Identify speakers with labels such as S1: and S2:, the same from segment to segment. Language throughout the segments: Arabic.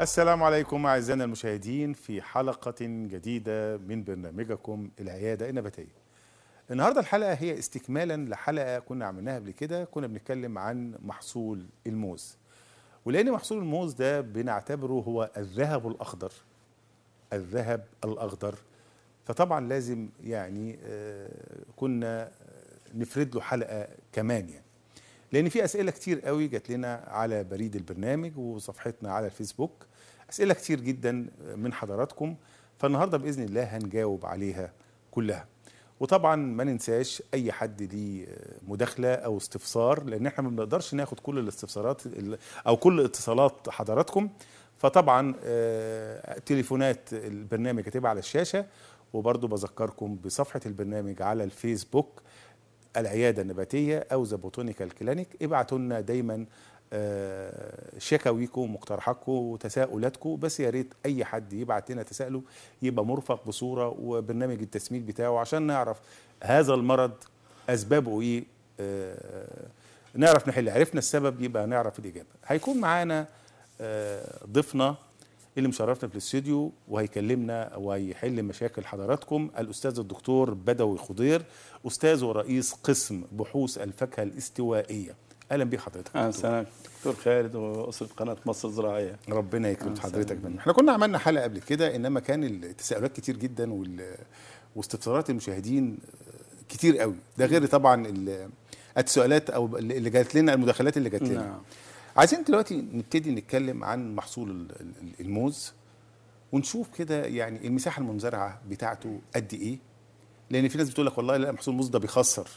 S1: السلام عليكم أعزائنا المشاهدين في حلقة جديدة من برنامجكم العيادة النباتية النهاردة الحلقة هي استكمالا لحلقة كنا عملناها قبل كده كنا بنتكلم عن محصول الموز ولأن محصول الموز ده بنعتبره هو الذهب الأخضر الذهب الأخضر فطبعا لازم يعني آه، كنا نفرد له حلقة كمان يعني لان في اسئله كتير قوي جات لنا على بريد البرنامج وصفحتنا على الفيسبوك اسئله كتير جدا من حضراتكم فالنهارده باذن الله هنجاوب عليها كلها وطبعا ما ننساش اي حد ليه مداخله او استفسار لان احنا ما بنقدرش ناخد كل الاستفسارات او كل اتصالات حضراتكم فطبعا آه، تليفونات البرنامج هتبقى على الشاشه وبرضه بذكركم بصفحه البرنامج على الفيسبوك العياده النباتيه او ذا بوتونيكال كلينيك ابعتوا لنا دايما آه، شكاويكم ومقترحاتكم وتساؤلاتكم بس يا ريت اي حد يبعت لنا تساؤله يبقى مرفق بصوره وبرنامج التسميد بتاعه عشان نعرف هذا المرض اسبابه ايه آه، نعرف نحل عرفنا السبب يبقى نعرف الاجابه هيكون معانا آه، ضيفنا اللي مشرفنا في الاستوديو وهيكلمنا وهيحل مشاكل حضراتكم الاستاذ الدكتور بدوي خضير استاذ ورئيس قسم بحوث الفاكهه الاستوائيه اهلا بيك حضرتك اهلا وسهلا دكتور خالد واسره قناه مصر الزراعيه ربنا يكرم حضرتك بنا احنا كنا عملنا حلقه قبل كده انما كان التساؤلات كتير جدا وال... واستفسارات المشاهدين كتير قوي ده غير طبعا السؤالات التساؤلات او اللي جات لنا المداخلات اللي جات لنا نعم. عايزين دلوقتي نبتدي نتكلم عن محصول الموز ونشوف كده يعني المساحه المنزرعه بتاعته قد ايه لان في ناس بتقول لك والله لا محصول الموز ده بيخسر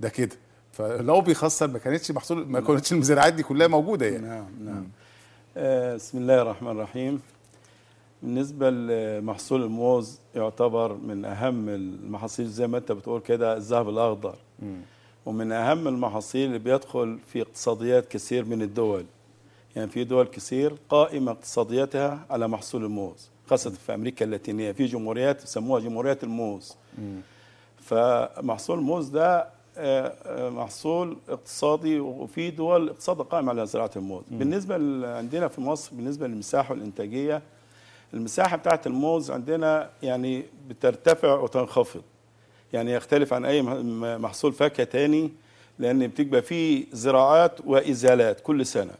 S1: ده كده فلو بيخسر ما كانتش محصول ما نعم. كانتش المزارعات دي كلها موجوده يعني نعم نعم آه بسم الله الرحمن
S2: الرحيم بالنسبه لمحصول الموز يعتبر من اهم المحاصيل زي ما انت بتقول كده الذهب الاخضر ومن اهم المحاصيل اللي بيدخل في اقتصاديات كثير من الدول يعني في دول كثير قائمه اقتصادياتها على محصول الموز خاصه في امريكا اللاتينيه في جمهوريات بيسموها جمهوريات الموز فمحصول الموز ده محصول اقتصادي وفي دول اقتصادها قائم على زراعه الموز م. بالنسبه عندنا في مصر بالنسبه للمساحه والانتاجيه المساحه بتاعه الموز عندنا يعني بترتفع وتنخفض يعني يختلف عن اي محصول فاكهه تاني لان بتبقى فيه زراعات وازالات كل سنه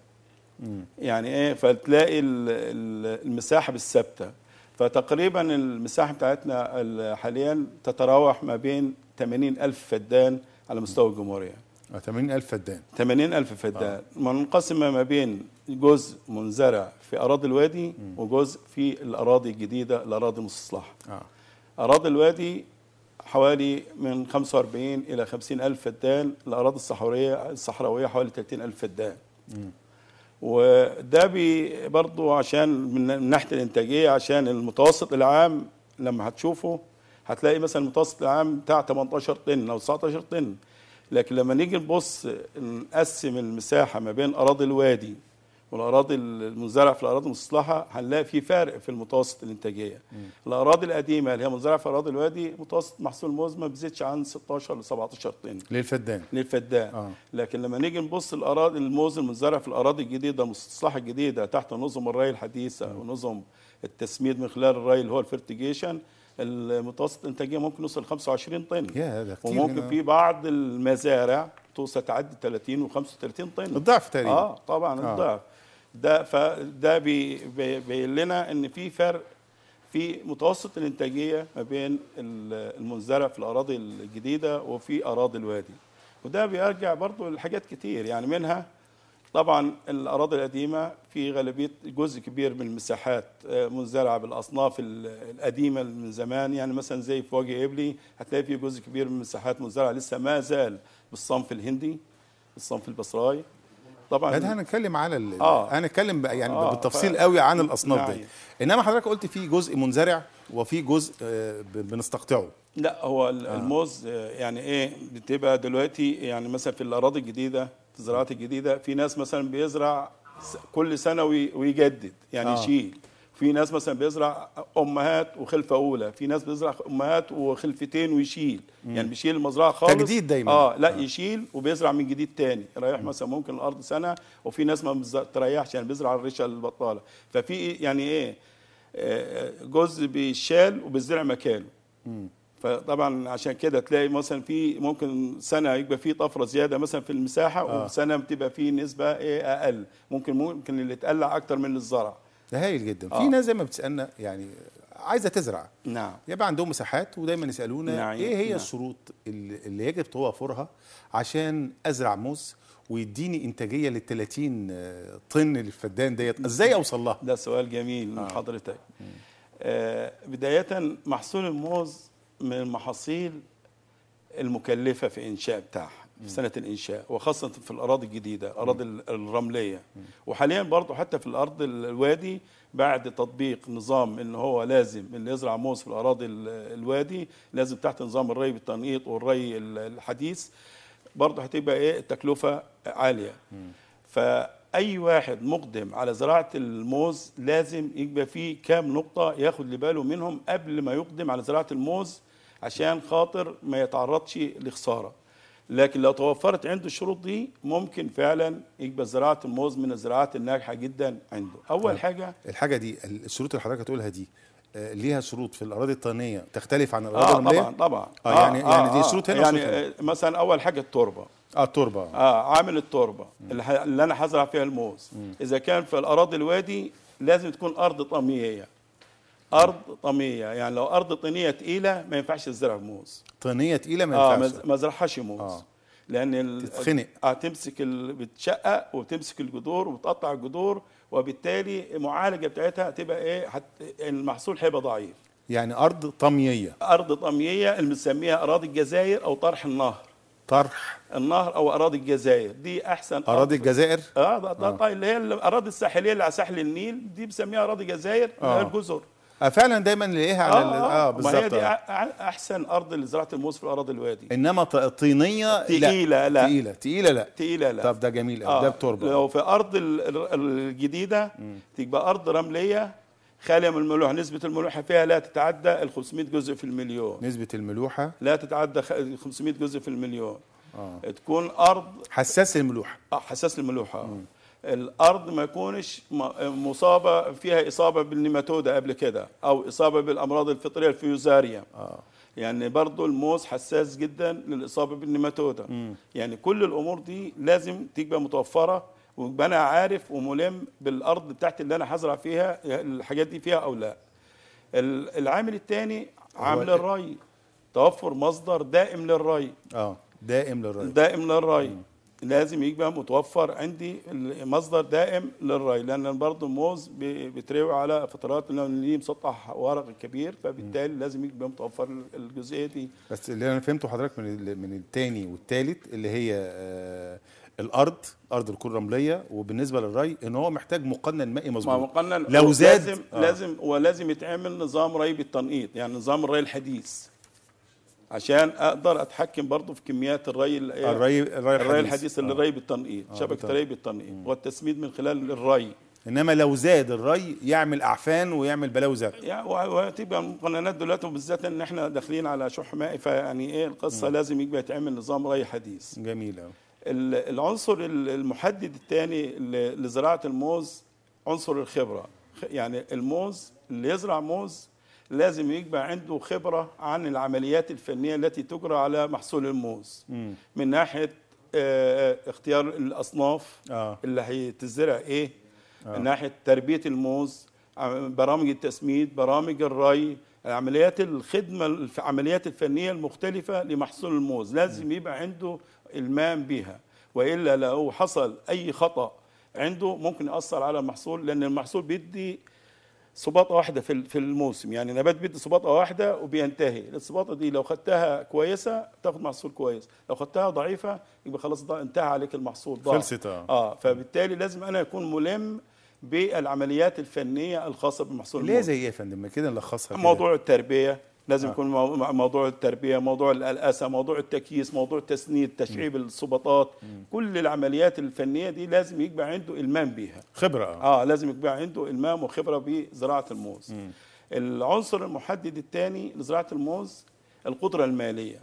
S2: م. يعني ايه فتلاقي المساحه بالثابته فتقريبا المساحه بتاعتنا حاليا تتراوح ما بين 80 الف فدان على مستوى الجمهورية
S1: 80000 آه، فدان
S2: 80000 فدان آه. منقسمة ما بين جزء منزرع في أراضي الوادي م. وجزء في الأراضي الجديدة الأراضي المستصلحة آه. أراضي الوادي حوالي من 45 إلى 50 ألف فدان الأراضي الصحراوية الصحراوية حوالي 30 ألف فدان وده وده برضه عشان من ناحية الإنتاجية عشان المتوسط العام لما هتشوفه هتلاقي مثلا المتوسط العام بتاع 18 طن او 19 طن لكن لما نيجي نبص نقسم المساحه ما بين اراضي الوادي والاراضي المزرعه في الاراضي المستصلحه هنلاقي في فرق في المتوسط الانتاجيه م. الاراضي القديمه اللي هي مزرعه في اراضي الوادي متوسط محصول الموز ما بيزيدش عن 16 ل 17 طن للفدان للفدان آه. لكن لما نيجي نبص الاراضي الموز المزرعه في الاراضي الجديده المستصلحه الجديده تحت نظم الري الحديثه م. ونظم التسميد من خلال الري اللي هو الفيرتيجيشن المتوسط انتاجيه ممكن يوصل 25 طن وممكن في بعض المزارع توصل تعدي 30 و35 طن الضعف تقريبا اه طبعا آه. الضعف ده فده بيبين لنا ان في فرق في متوسط الانتاجيه ما بين المنزرع في الاراضي الجديده وفي اراضي الوادي وده بيرجع برضه لحاجات كتير يعني منها طبعا الاراضي القديمه في غالبيه جزء كبير من المساحات آه، منزرعه بالاصناف القديمه من زمان يعني مثلا زي في وجه ابلي هتلاقي في جزء كبير من المساحات منزرعه لسه ما زال بالصنف الهندي
S1: بالصنف البصراي طبعا ده هنتكلم على ال... آه. هنتكلم يعني آه. بالتفصيل ف... قوي عن الاصناف نعم. دي انما حضرتك قلت في جزء منزرع وفي جزء آه، بنستقطعه
S2: لا هو آه. الموز يعني ايه بتبقى دلوقتي يعني مثلا في الاراضي الجديده الزراعات الجديده في ناس مثلا بيزرع كل سنه ويجدد يعني آه. يشيل في ناس مثلا بيزرع امهات وخلفه اولى في ناس بيزرع امهات وخلفتين ويشيل مم. يعني بيشيل المزرعه خالص تجديد دايما اه لا آه. يشيل وبيزرع من جديد تاني رايح مم. مثلا ممكن الارض سنه وفي ناس ما بتريحش يعني بيزرع الريشه البطاله ففي يعني ايه آه، جزء بيشال وبيزرع مكانه مم. فطبعا عشان كده تلاقي مثلا في ممكن سنه يبقى في طفره زياده مثلا في المساحه آه. وسنه بتبقى في نسبه ايه اقل ممكن ممكن اللي تقلع اكتر من الزرع
S1: ده هايل جدا آه. في ناس زي ما بتسالنا يعني عايزه تزرع نعم يبقى عندهم مساحات ودايما يسالونا نعم. ايه هي نعم. الشروط اللي يجب توفرها عشان ازرع موز ويديني انتاجيه لل 30 آه، طن للفدان ديت ازاي اوصل لها ده سؤال جميل من آه. حضرتك آه بدايه محصول الموز من
S2: المحاصيل المكلفة في إنشاء بتاعها في سنة الإنشاء وخاصة في الأراضي الجديدة الأراضي الرملية وحاليا برضو حتى في الأرض الوادي بعد تطبيق نظام ان هو لازم اللي يزرع موز في الأراضي الوادي لازم تحت نظام الري بالتنقيط والري الحديث برضو هتبقى إيه التكلفة عالية ف اي واحد مقدم على زراعه الموز لازم يبقى فيه كام نقطه ياخد لباله منهم قبل ما يقدم على زراعه الموز عشان خاطر ما يتعرضش لخساره لكن لو توفرت عنده الشروط دي ممكن فعلا يبقى زراعه الموز من الزراعات الناجحه جدا عنده اول طيب. حاجه
S1: الحاجه دي الشروط اللي حضرتك هتقولها دي آه، ليها شروط في الاراضي الطينيه تختلف عن الاراضي آه الرمليه طبعا طبعا آه, يعني آه يعني دي آه، شروط هنا آه، يعني هنا.
S2: مثلا اول حاجه التربه اه التربه اه عامل التربه اللي, اللي انا هزرع فيها الموز مم. اذا كان في الاراضي الوادي لازم تكون ارض طميه ارض طميه يعني لو ارض طينيه تقيله ما ينفعش تزرع موز
S1: طينيه تقيله ما آه، ينفعش اه
S2: ما ازرعهاش موز آه. لان تتخنق اه تمسك بتشقق وتمسك الجذور وتقطع الجذور وبالتالي المعالجه بتاعتها هتبقى ايه حت... المحصول هيبقى ضعيف
S1: يعني ارض طميه
S2: ارض طميه اللي بنسميها اراضي الجزائر او طرح النهر طرح النهر او اراضي الجزائر دي احسن اراضي الجزائر اه ده آه. اللي هي الاراضي الساحليه اللي على ساحل النيل دي بنسميها اراضي جزائر آه. الجزر
S1: آه فعلا دايما نلاقيها على اه, آه, آه بالظبط هي دي
S2: احسن ارض لزراعه الموز في الاراضي الوادي
S1: انما طينيه تقيله لا. لا تقيله تقيله لا
S2: تقيله لا طب
S1: ده جميل قوي آه. ده بتربه آه،
S2: لو في ارض الجديده تبقى ارض رمليه خاليه من الملوحه نسبه الملوحه فيها لا تتعدى ال 500 جزء في المليون
S1: نسبه الملوحه
S2: لا تتعدى 500 جزء في المليون آه. تكون ارض
S1: حساس للملوحه
S2: اه حساس للملوحه آه. الارض ما يكونش آه، مصابه فيها اصابه بالنيماتودا قبل كده او اصابه بالامراض الفطريه الفيوزاريا آه. يعني برضو الموز حساس جدا للاصابه بالنيماتودا يعني كل الامور دي لازم تبقى متوفره ويبقى انا عارف وملم بالارض بتاعتي اللي انا هزرع فيها الحاجات دي فيها او لا العامل الثاني عامل الري توفر مصدر دائم للري اه دائم للري دائم للري لازم يبقى متوفر عندي مصدر دائم للري لان برضه الموز بتروي على فترات ليه مسطح ورق كبير فبالتالي لازم يبقى متوفر الجزئيه
S1: دي بس اللي انا فهمته حضرتك من من الثاني والثالث اللي هي آه الارض ارض الكره الرمليه وبالنسبه للري ان هو محتاج مقنن مائي مظبوط مقنن لو زاد لازم آه. لازم
S2: ولازم يتعمل نظام ري بالتنقيط يعني نظام الري الحديث عشان اقدر اتحكم برضه في كميات الري الري الري, الري الحديث, الحديث اللي آه. ري بالتنقيط آه. شبكه ري بالتنقيط مم.
S1: والتسميد من خلال الري انما لو زاد الري يعمل اعفان ويعمل بلاوي
S2: يعني وتبقى المقننات دلوقتي وبالذات ان احنا داخلين على شح مائي فيعني ايه القصه م. لازم يبقى يتعمل نظام ري حديث جميل قوي العنصر المحدد الثاني لزراعه الموز عنصر الخبره يعني الموز اللي يزرع موز لازم يبقى عنده خبره عن العمليات الفنيه التي تجرى على محصول الموز م. من ناحيه آه، آه، اختيار الاصناف آه. اللي هيتزرع ايه آه. من ناحيه تربيه الموز برامج التسميد برامج الري عمليات الخدمه العمليات الفنيه المختلفه لمحصول الموز لازم م. يبقى عنده المام بيها والا لو حصل اي خطا عنده ممكن ياثر على المحصول لان المحصول بيدي صباطة واحده في في الموسم يعني نبات بيدي صباطة واحده وبينتهي الصباطة دي لو خدتها كويسه تاخد محصول كويس لو خدتها ضعيفه يبقى خلاص ده انتهى عليك المحصول ضاع خلصت اه, آه، فبالتالي لازم انا اكون ملم بالعمليات الفنيه الخاصه بالمحصول ليه زي ايه
S1: يا فندم كده نلخصها موضوع
S2: التربيه لازم آه. يكون موضوع التربيه موضوع الاسى موضوع التكييس موضوع التسنيد تشعيب الصباطات كل العمليات الفنيه دي لازم يبقى عنده المام بيها خبره اه لازم يبقى عنده المام وخبره بزراعه الموز العنصر المحدد الثاني لزراعه الموز القدره الماليه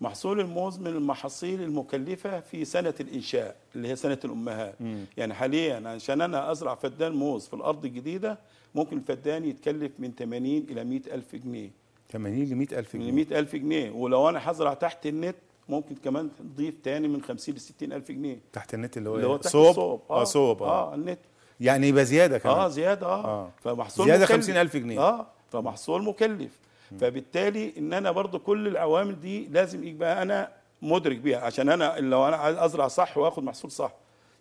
S2: محصول الموز من المحاصيل المكلفة في سنة الإنشاء اللي هي سنة الأمهات مم. يعني حاليا عشان أنا أزرع فدان موز في الأرض الجديدة ممكن الفدان يتكلف من 80 إلى 100 ألف جنيه 80 ل 100000 جنيه ل 100000 جنيه ولو انا هزرع تحت النت ممكن كمان تضيف تاني من 50 ل 60000 جنيه
S1: تحت النت اللي هو اللي هو تحت صوب آه،, اه, صوب آه. اه النت يعني يبقى زياده كمان اه
S2: زياده اه, آه. فمحصول زياده 50000 جنيه اه فمحصول مكلف فبالتالي ان انا برضو كل العوامل دي لازم يبقى انا مدرك بيها عشان انا لو انا عايز ازرع صح واخد محصول صح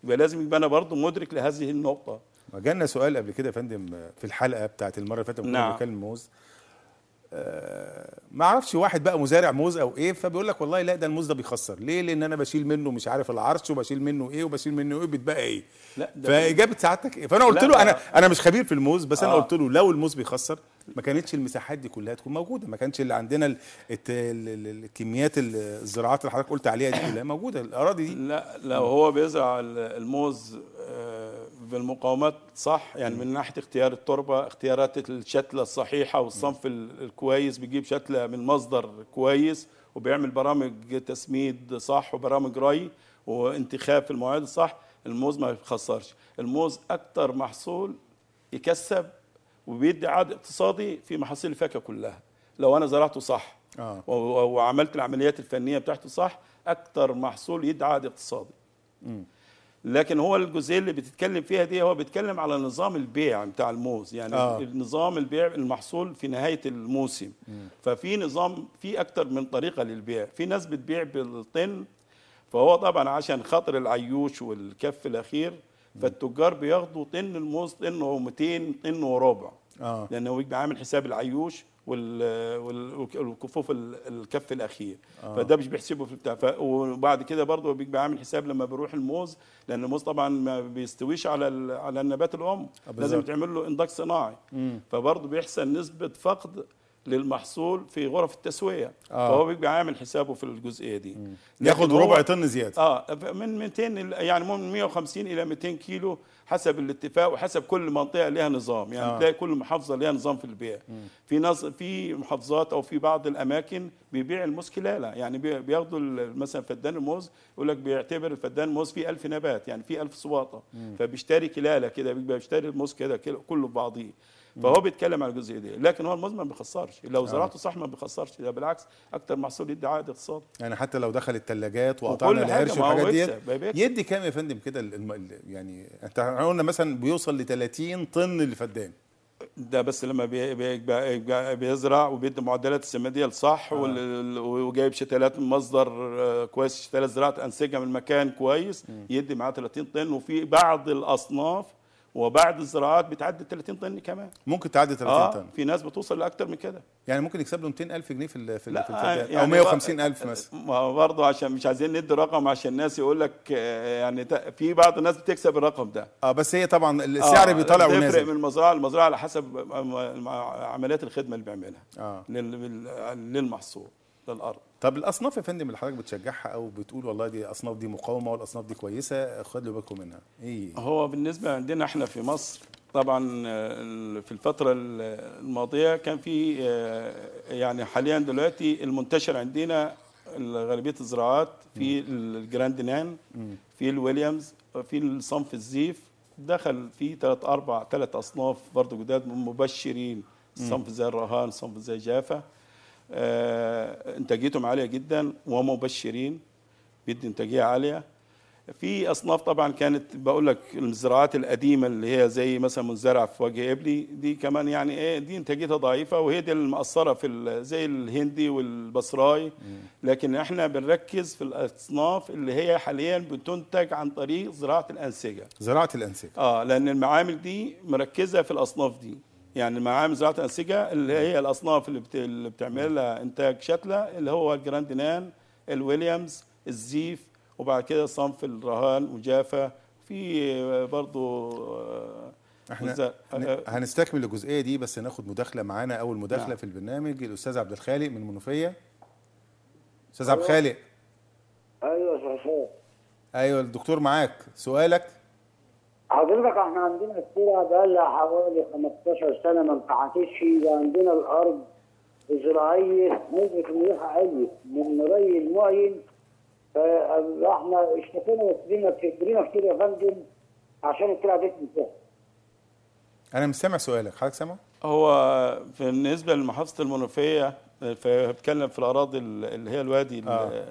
S2: يبقى لازم يبقى انا برضو مدرك لهذه النقطه ما جالنا سؤال قبل كده يا فندم
S1: في الحلقه بتاعت المره اللي فاتت نعم. بنتكلم موز ما اعرفش واحد بقى مزارع موز او ايه فبيقول لك والله لا ده الموز ده بيخسر ليه لان انا بشيل منه مش عارف العرش وبشيل منه ايه وبشيل منه ايه بيتبقى ايه لا فاجابه سعادتك ايه فانا قلت له انا انا مش خبير في الموز بس آه. انا قلت له لو الموز بيخسر ما كانتش المساحات دي كلها تكون موجوده ما كانش اللي عندنا الكميات الزراعات اللي حضرتك قلت عليها دي كلها موجوده الاراضي دي لا لو
S2: هو بيزرع الموز بالمقاومات صح يعني من ناحيه اختيار التربه اختيارات الشتله الصحيحه والصنف الكويس بيجيب شتله من مصدر كويس وبيعمل برامج تسميد صح وبرامج ري وانتخاب في المواعيد الصح الموز ما بيخسرش الموز اكثر محصول يكسب وبيدي عائد اقتصادي في محاصيل الفاكهه كلها لو انا زرعته صح آه. وعملت العمليات الفنيه بتاعته صح اكثر محصول يدعى عائد اقتصادي لكن هو الجزئيه اللي بتتكلم فيها دي هو بيتكلم على نظام البيع بتاع الموز يعني آه. نظام البيع المحصول في نهايه الموسم م. ففي نظام في اكثر من طريقه للبيع في ناس بتبيع بالطن فهو طبعا عشان خاطر العيوش والكف الاخير فالتجار بياخدوا طن الموز طن و 200 طن وربع آه. لانه بيعمل عامل حساب العيوش والكفوف الكف الاخير آه. فده مش بيحسبه في بتاع وبعد كده برضه بيبقى عامل حساب لما بيروح الموز لان الموز طبعا ما بيستويش على على النبات الام آه، بالزبط. لازم تعمل له انضاج صناعي فبرضه بيحصل نسبه فقد للمحصول في غرف التسويه آه. فهو بيبقى عامل حسابه في الجزئيه دي ياخد ربع طن زياده اه من 200 يعني من 150 الى 200 كيلو حسب الاتفاق وحسب كل منطقه لها نظام يعني آه. تلاقي كل محافظه لها نظام في البيع مم. في نظ... في محافظات او في بعض الاماكن بيبيع الموز كلاله يعني بياخدوا مثلا فدان الموز يقول لك بيعتبر الفدان الموز فيه 1000 نبات يعني فيه 1000 سواطه فبيشتري كلاله كده بيشتري الموز كده كله ببعضيه فهو بيتكلم على الجزئيه دي لكن هو المزمن ما بيخسرش لو آه. زرعته صح ما بيخسرش ده بالعكس
S1: اكتر محصول يدي عائد اقتصادي يعني حتى لو دخل الثلاجات وقطعنا القرش والحاجات دي يدي كام يا فندم كده يعني احنا قلنا مثلا بيوصل ل 30 طن للفدان ده بس لما بي بي بي بيزرع وبيدي معدلات السماديه الصح آه.
S2: وجايب شتلات من مصدر آه، كويس شتلات زراعه انسجه من مكان كويس يدي معاه 30 طن وفي بعض الاصناف وبعد الزراعات بتعدي 30 طن كمان
S1: ممكن تعدي 30 آه طن
S2: في ناس بتوصل لاكتر من كده
S1: يعني ممكن يكسب له 200000 جنيه في في, لا يعني او 150000 مثلا
S2: ما هو برضه عشان مش عايزين ندي رقم عشان الناس يقول لك آه، يعني في بعض الناس بتكسب الرقم ده
S1: اه بس هي طبعا آه، السعر آه بيطلع ونازل بيفرق
S2: من مزرعه لمزرعه على حسب عمليات الخدمه اللي بيعملها آه للمحصول
S1: للارض طب الاصناف يا فندم اللي حضرتك بتشجعها او بتقول والله دي الاصناف دي مقاومه والاصناف دي كويسه خدوا بالكم منها ايه هو
S2: بالنسبه عندنا احنا في مصر طبعا آه، في الفتره الماضيه كان في آه، يعني حاليا دلوقتي المنتشر عندنا غالبيه الزراعات في الجراند نان في الويليامز في الصنف الزيف دخل في ثلاث اربع ثلاث اصناف برضه جداد مبشرين صنف زي الرهان صنف زي جافه آه، انتاجيتهم عاليه جدا ومبشرين بيدي انتاجيه عاليه في اصناف طبعا كانت بقول لك الزراعات القديمه اللي هي زي مثلا منزرع في وجه ابلي دي كمان يعني ايه دي انتاجيتها ضعيفه وهي دي المقصره في زي الهندي والبصراي لكن احنا بنركز في الاصناف اللي هي حاليا بتنتج عن طريق زراعه الانسجه
S1: زراعه الانسجه
S2: اه لان المعامل دي مركزه في الاصناف دي يعني المعامل زراعه الانسجه اللي هي الاصناف اللي, بتعملها انتاج شتله اللي هو الجراند نان الويليامز الزيف وبعد كده صنف الرهان وجافه في برضو آه، احنا آه، آه،
S1: هنستكمل الجزئيه دي بس ناخد مداخله معانا اول مداخله نعم. في البرنامج الاستاذ عبد الخالق من المنوفيه استاذ عبد أيوه. الخالق
S3: ايوه يا
S1: ايوه الدكتور معاك سؤالك
S3: حضرتك احنا عندنا السيرة بقالها حوالي 15 سنه ما انقعدتش وعندنا الارض زراعيه نسبه الملوحه عاليه من ري المعين فاحنا اشتكينا وكبرنا كبرنا كتير يا فندم عشان السيرة دي تنتهي.
S1: انا مش سامع سؤالك حضرتك سامع؟
S2: هو بالنسبه لمحافظه المنوفيه فبتكلم في الاراضي اللي هي الوادي آه.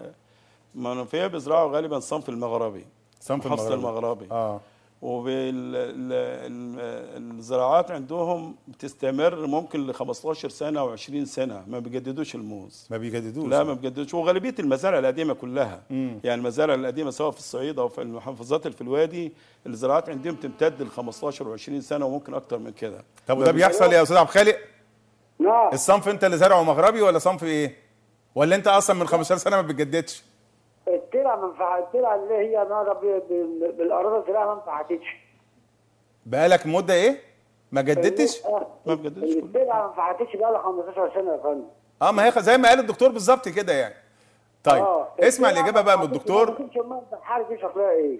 S2: المنوفيه بيزرعوا غالبا صنف المغربي صنف المغربي المغربي اه والزراعات عندهم بتستمر ممكن ل 15 سنه او 20 سنه ما بيجددوش الموز ما بيجددوش لا ما بيجددوش وغالبيه المزارع القديمه كلها مم. يعني المزارع القديمه سواء في الصعيد او في المحافظات اللي في الوادي الزراعات عندهم تمتد ل 15 و20 سنه وممكن اكتر من كده طب وده بيحصل يا استاذ
S1: عبد الخالق؟ نعم الصنف انت اللي زارعه مغربي ولا صنف ايه؟ ولا انت اصلا من 15 سنه ما بتجددش؟
S3: الزراعه ما منفعت اللي هي نهضه بالاراضي الزراعه ما نفعتش
S1: بقالك مده ايه؟ ما جددتش؟ آه، ما بجددتش
S3: الزراعه ما نفعتش بقالها 15 سنه يا فندم
S1: اه ما هي زي ما قال الدكتور بالظبط كده يعني طيب آه، اسمع الاجابه بقى من الدكتور ما
S3: كنتش حارس ايه؟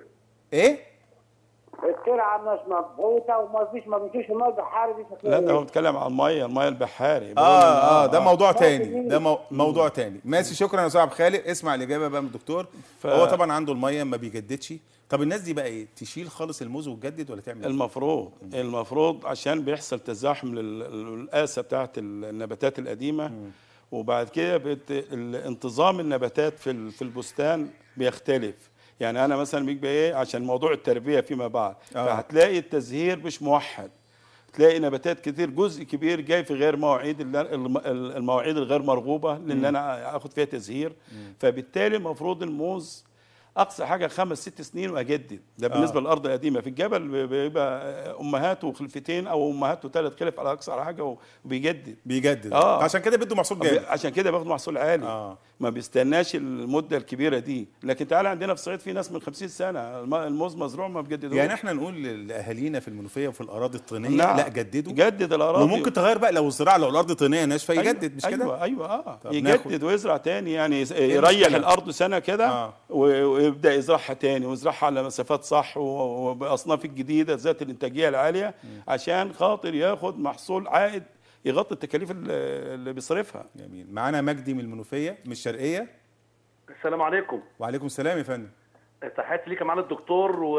S3: ايه؟ الترعه مش مضبوطه وما فيش ما بيمشيش الميه البحاري دي
S1: لا ده هو بيتكلم عن الميه الميه البحاري اه آه،, اه ده آه. موضوع تاني ده موضوع تاني ماشي شكرا يا صاحب الخالق اسمع الاجابه بقى من الدكتور ف... هو طبعا عنده الميه ما بيجددش طب الناس دي بقى ايه تشيل خالص الموز وتجدد ولا تعمل إيه؟
S2: المفروض مم. المفروض عشان بيحصل تزاحم للقاسه بتاعه النباتات القديمه مم. وبعد كده بت... انتظام النباتات في في البستان بيختلف يعني انا مثلا بيجي ايه عشان موضوع التربيه فيما بعد آه. فهتلاقي التزهير مش موحد تلاقي نباتات كتير جزء كبير جاي في غير مواعيد المواعيد الغير مرغوبه لان انا اخد فيها تزهير فبالتالي المفروض الموز اقصى حاجه خمس ست سنين واجدد ده آه. بالنسبه آه. للارض القديمه في الجبل بيبقى امهات وخلفتين او امهات وثلاث خلف على اقصى حاجه وبيجدد
S1: بيجدد آه. عشان
S2: كده بده محصول جيد عشان كده بياخدوا محصول عالي آه. ما بيستناش المده الكبيره دي لكن تعالى عندنا في الصعيد في ناس من 50 سنه الموز مزروع ما بيجددوش يعني احنا
S1: نقول لاهالينا في المنوفيه وفي الاراضي الطينيه لا, نعم. لا جددوا جدد الاراضي وممكن تغير بقى لو الزراعه لو الارض طينيه ناشفه أيوة يجدد مش كده ايوه ايوه
S2: اه يجدد ناخد. ويزرع تاني يعني يريح الارض سنه كده آه. ويبدا يزرعها تاني ويزرعها على مسافات صح وباصناف الجديده ذات الانتاجيه العاليه عشان خاطر ياخد محصول عائد يغطي التكاليف اللي بيصرفها جميل معانا مجدي من المنوفيه
S1: من الشرقيه
S2: السلام عليكم
S1: وعليكم السلام يا فندم
S4: تحياتي ليك يا الدكتور و...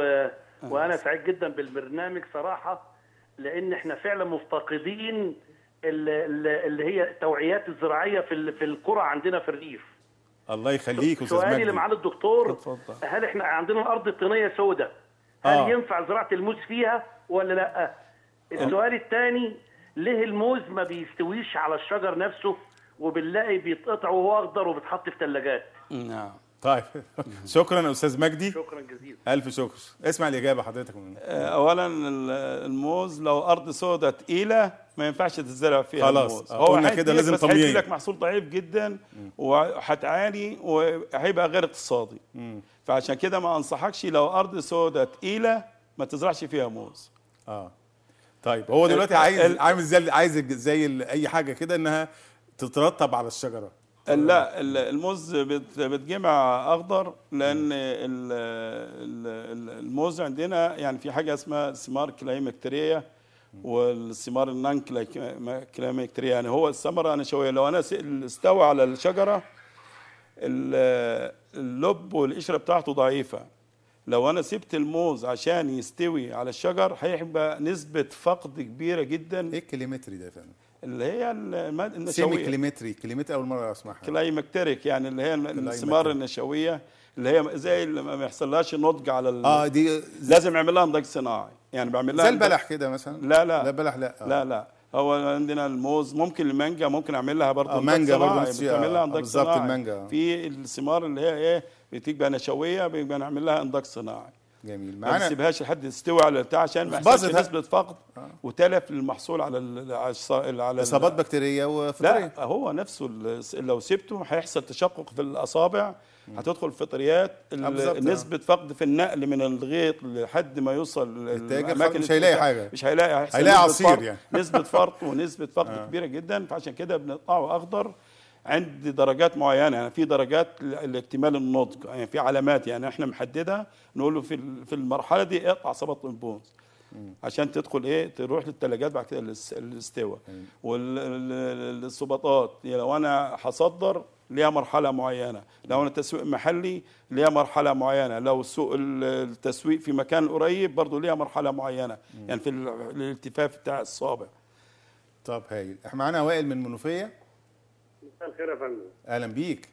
S4: وانا سعيد جدا بالبرنامج صراحه لان احنا فعلا
S3: مفتقدين اللي هي التوعيات الزراعيه في القرى عندنا في الريف
S1: الله يخليك استاذ مجدي سؤالي لمعالي
S3: الدكتور اتفضل هل احنا عندنا ارض طينيه سوداء هل آه. ينفع زراعه الموز فيها ولا لا؟ السؤال الثاني ليه الموز ما بيستويش على الشجر نفسه وبنلاقي بيتقطع وهو
S1: اخضر وبيتحط في ثلاجات؟ نعم طيب شكرا استاذ مجدي شكرا جزيلا الف شكر اسمع الاجابه حضرتك من
S2: آه، اولا الموز لو ارض سودة تقيله ما ينفعش تتزرع فيها خلاص الموز آه، قلنا كده لازم طبيعي لك محصول ضعيف جدا وهتعاني وهيبقى غير اقتصادي فعشان كده ما انصحكش لو ارض سودة تقيله ما تزرعش فيها موز اه طيب هو دلوقتي عايز
S1: عامل زي عايز زي اي حاجه كده انها تترتب على الشجره لا
S2: الموز بتجمع اخضر لان الموز عندنا يعني في حاجه اسمها ثمار كلايمكتريه والثمار النان كلايمكتريه يعني هو الثمره شويه لو انا استوى على الشجره اللب والقشره بتاعته ضعيفه لو انا سبت الموز عشان يستوي على الشجر هيبقى نسبه فقد كبيره جدا
S1: ايه الكليمتري ده يا فندم اللي هي الماده النشويه سيمي كليمتري كليمتري اول مره اسمعها
S2: كلايمكتريك يعني اللي هي الثمار النشويه اللي هي زي اللي ما يحصلهاش نضج على اه دي لازم اعمل لها نضج صناعي يعني بعمل لها زي البلح
S1: كده مثلا لا لا لا لا آه. لا
S2: لا هو عندنا الموز ممكن المانجا ممكن اعمل لها برضه آه مانجا برضه بتعمل لها نضج بالظبط المانجا في الثمار اللي هي ايه بتبقى نشويه بيبقى نعمل لها انضاج صناعي
S1: جميل معانا ما
S2: تسيبهاش لحد تستوي على بتاع عشان ما يحصلش نسبه فقد آه. وتلف للمحصول على على اصابات بكتيريه وفطريه لا هو نفسه لو سبته هيحصل تشقق في الاصابع هتدخل فطريات آه، نسبه فقد في النقل من الغيط لحد ما يوصل التاجر مش هيلاقي حاجه مش هيلاقي هيلاقي عصير يعني نسبه فرط ونسبه فقد آه. كبيره جدا فعشان كده بنقطعه اخضر عند درجات معينه يعني في درجات لاكتمال النضج يعني في علامات يعني احنا محددها نقول له في في المرحله دي اقطع سبط البونز عشان تدخل ايه تروح للثلاجات بعد كده الاستوى والسبطات يعني لو انا هصدر ليها مرحله معينه لو انا تسويق محلي ليها مرحله معينه لو سوق التسويق في مكان قريب برضه ليها مرحله معينه يعني في الالتفاف بتاع الصابع
S1: طب هايل احنا معانا وائل من منوفيه
S4: مساء الخير يا فندم
S1: اهلا بيك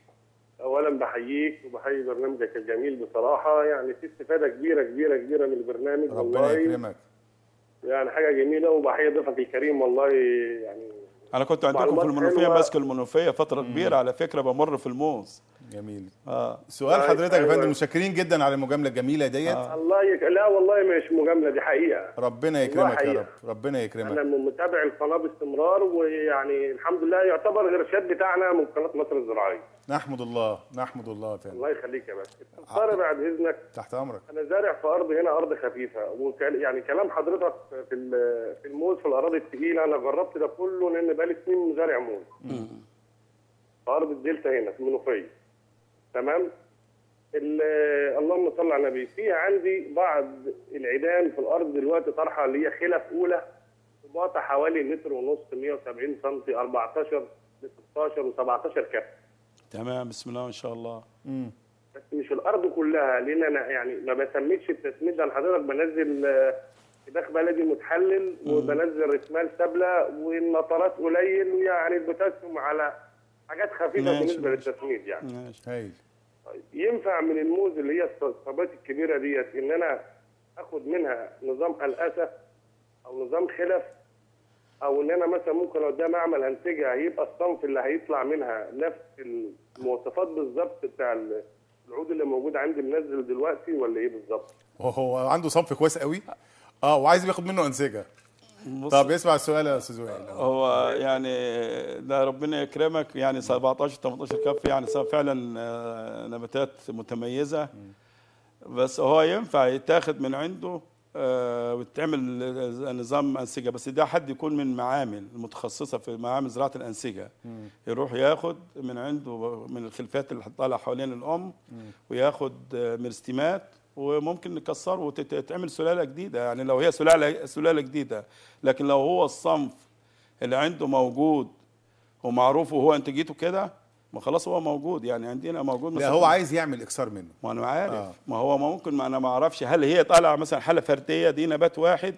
S4: اولا بحييك وبحيي برنامجك الجميل بصراحه يعني في استفاده كبيره كبيره كبيره من البرنامج والله ربنا يكرمك يعني حاجه جميله وبحيي ضيفك الكريم
S2: والله يعني
S1: انا كنت عندكم في المنوفيه ماسك
S2: المنوفيه فتره كبيره على فكره بمر
S1: في الموز جميل اه سؤال طيب، حضرتك يا فندم أيوة. متشكرين جدا على المجامله الجميله ديت آه.
S4: الله يك... لا والله مش مجامله دي حقيقه
S1: ربنا يكرمك يا رب ربنا يكرمك انا
S4: متابع القناه باستمرار ويعني الحمد لله يعتبر الارشاد بتاعنا من قناه مصر الزراعيه
S1: نحمد الله نحمد الله يا فندم الله
S4: يخليك يا باشا طارق بعد اذنك تحت امرك انا زارع في ارض هنا ارض خفيفه وكان يعني كلام حضرتك في في الموز في الاراضي الثقيله انا جربت ده كله لان بقالي سنين مزارع موز في ارض الدلتا هنا في المنوفيه تمام اللهم صل على النبي في عندي بعض العيدان في الارض دلوقتي طرحه اللي هي خلف اولى وباطه حوالي متر ونص 170 سم 14 ل 16 و17 كف
S2: تمام بسم الله ما شاء الله امم
S4: بس مش الارض كلها لان انا يعني ما بسميتش التسميد ده حضرتك بنزل فراخ آه، بلدي متحلل وبنزل رسمال سبله والمطارات قليل ويعني البوتاسيوم على حاجات خفيفه بالنسبه للتسميد يعني ماشي طيب ينفع من الموز اللي هي الصبات الكبيره ديت ان انا اخد منها نظام قلقسه او نظام خلف او ان انا مثلا ممكن لو ده معمل هنتجها هيبقى الصنف اللي هيطلع منها نفس المواصفات بالظبط بتاع العود اللي موجود عندي منزل دلوقتي ولا ايه بالظبط؟
S1: هو عنده صنف كويس قوي اه وعايز ياخد منه انسجه طب اسمع السؤال يا استاذ وائل
S2: هو يعني ده ربنا يكرمك يعني 17 18 كف يعني فعلا آه، نباتات متميزه بس هو ينفع يتاخد من عنده آه، وتعمل نظام انسجه بس ده حد يكون من معامل متخصصه في معامل زراعه الانسجه يروح ياخد من عنده من الخلفات اللي طالعه حوالين الام وياخد آه، مرستمات وممكن نكسره وتتعمل سلاله جديده يعني لو هي سلاله سلاله جديده لكن لو هو الصنف اللي عنده موجود ومعروف وهو انتاجيته كده ما خلاص هو موجود يعني عندنا موجود لا هو عايز
S1: يعمل اكثر منه ما انا عارف آه.
S2: ما هو ممكن ما انا ما اعرفش هل هي طالعه مثلا حاله فرديه دي نبات واحد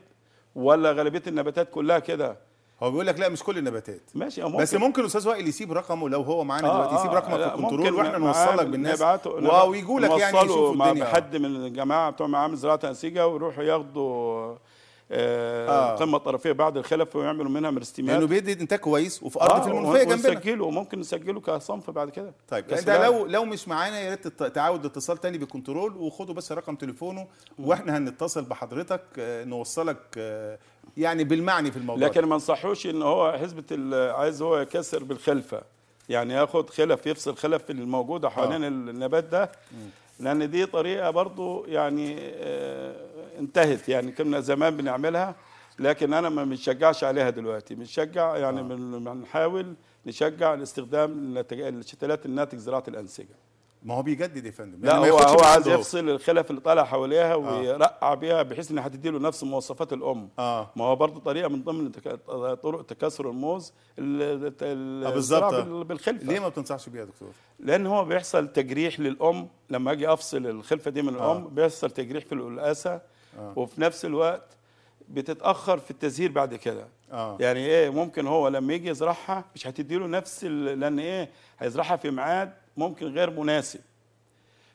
S2: ولا غالبيه النباتات كلها كده
S1: هو بيقول لك لا مش كل النباتات ماشي ممكن. بس ممكن استاذ وائل يسيب رقمه لو هو معانا آه دلوقتي يسيب آه، رقمك في الكنترول واحنا نوصلك بالناس ويجوا لك يعني يشوفوا الدنيا حد من الجماعه بتوع معامل
S2: زراعه انسجه ويروحوا ياخدوا آه. القمه آه. الطرفيه بعد الخلف ويعملوا
S1: منها مرستيمات لانه يعني بيدي انتاج كويس وفي ارض آه في المنوفيه جنبنا ونسجله ممكن نسجله كصنف بعد كده طيب انت لو لو مش معانا يا ريت تعاود اتصال تاني بالكنترول وخدوا بس رقم تليفونه واحنا هنتصل بحضرتك آه، نوصلك يعني بالمعني في الموضوع لكن ما
S2: انصحوش ان هو حزب عايز هو يكسر بالخلفه يعني ياخد خلف يفصل خلف الموجوده آه. حوالين النبات ده لان دي طريقه برضو يعني آه، انتهت يعني كنا زمان بنعملها لكن انا ما بنشجعش عليها دلوقتي بنشجع يعني آه. بنحاول نشجع الاستخدام الشتلات الناتج
S1: زراعه الانسجه ما هو بيجدد يا فندم يعني لا يعني هو هو عايز
S2: يفصل الخلف اللي طالع حواليها آه. ويرقع بيها بحيث ان هتدي له نفس مواصفات الام آه. ما هو برضه طريقه من ضمن تك... طرق تكاثر الموز آه، بالظبط
S1: بالخلفه ليه ما بتنصحش بيها يا دكتور؟
S2: لان هو بيحصل تجريح للام لما اجي افصل الخلفه دي من الام آه. بيحصل تجريح في القلقاسه آه. وفي نفس الوقت بتتاخر في التزهير بعد كده آه. يعني ايه ممكن هو لما يجي يزرعها مش هتدي له نفس لان ايه هيزرعها في ميعاد ممكن غير مناسب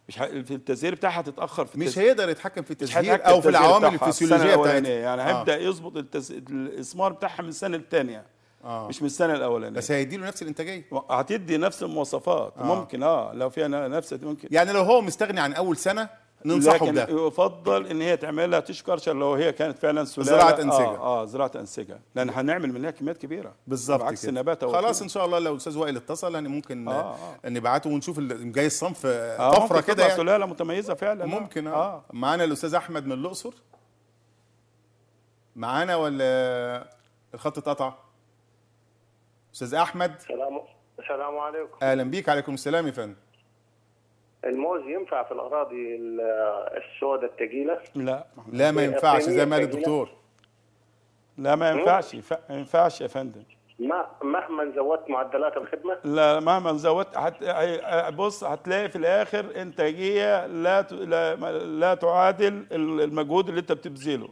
S2: مش في التزهير بتاعها هتتاخر في التسعير. مش هيقدر يتحكم في التزهير او في العوامل الفسيولوجيه بتاعتها يعني آه. هيبدا يظبط الاسمار بتاعها من السنه الثانيه آه. مش من السنه الاولانيه بس هيدي له نفس الانتاجيه هتدي نفس المواصفات آه. ممكن اه لو فيها نفس ممكن يعني لو هو مستغني عن اول سنه ننصحه لكن يفضل ان هي تعملها تشكر عشان لو هي كانت فعلا سلاله زراعه آه، انسجه اه, آه زراعه انسجه لان هنعمل
S1: منها كميات كبيره بالظبط عكس النبات خلاص ان شاء الله لو الاستاذ وائل اتصل يعني ممكن آه آه. نبعته ونشوف جاي الصنف آه, آه، طفره كده يعني سلاله متميزه فعلا آه. ممكن اه, آه. معانا الاستاذ احمد من الاقصر معانا ولا الخط اتقطع استاذ احمد
S4: سلام السلام عليكم
S1: اهلا بيك عليكم السلام يا فندم
S4: الموز ينفع في الاراضي السوداء التجيله
S1: لا لا ما ينفعش زي ما قال الدكتور لا ما ينفعش ما
S2: ينفعش يا فندم
S4: ما مهما زودت معدلات الخدمه
S2: لا مهما زودت حت... بص هتلاقي في الاخر انتاجيه لا ت... لا... لا تعادل المجهود اللي انت بتبذله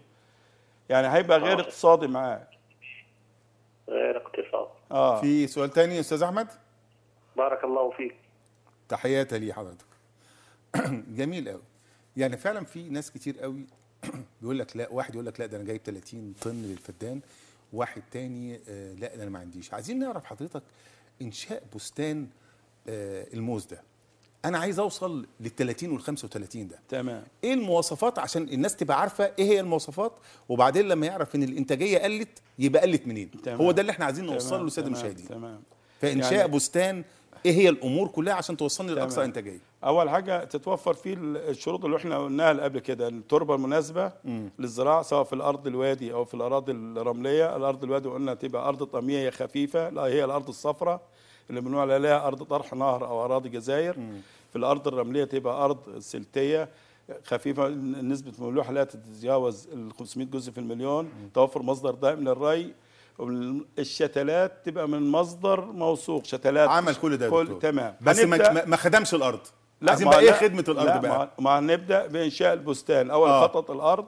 S2: يعني هيبقى غير آه. اقتصادي معاك
S4: غير اقتصادي
S1: اه في سؤال تاني يا استاذ احمد
S4: بارك الله فيك
S1: تحياتي لحضرتك حضرتك جميل قوي يعني فعلا في ناس كتير قوي بيقول لك لا واحد يقول لك لا ده انا جايب 30 طن للفدان واحد تاني آه، لا ده انا ما عنديش عايزين نعرف حضرتك انشاء بستان آه، الموز ده انا عايز اوصل لل 30 وال 35 ده تمام ايه المواصفات عشان الناس تبقى عارفه ايه هي المواصفات وبعدين لما يعرف ان الانتاجيه قلت يبقى قلت منين تمام. هو ده اللي احنا عايزين نوصل له للساده المشاهدين تمام فانشاء يعني بستان ايه هي الامور كلها
S2: عشان توصلني لاقصى انتاجيه اول حاجه تتوفر فيه الشروط اللي احنا قلناها قبل كده التربه المناسبه مم. للزراعه سواء في الارض الوادي او في الاراضي الرمليه الارض الوادي قلنا تبقى ارض طميه خفيفه لا هي الارض الصفراء اللي ممنوع عليها ارض طرح نهر او اراضي جزاير مم. في الارض الرمليه تبقى ارض سلتيه خفيفه نسبه ملوحه لا تتجاوز ال 500 جزء في المليون توفر مصدر دائم للري الشتلات تبقى من مصدر موثوق شتلات عمل كل ده كل تمام بس ما,
S1: ما خدمش الارض لا عايزين بقى ايه خدمه الارض لا بقى
S2: ما هنبدا بانشاء البستان اول آه. خطط الارض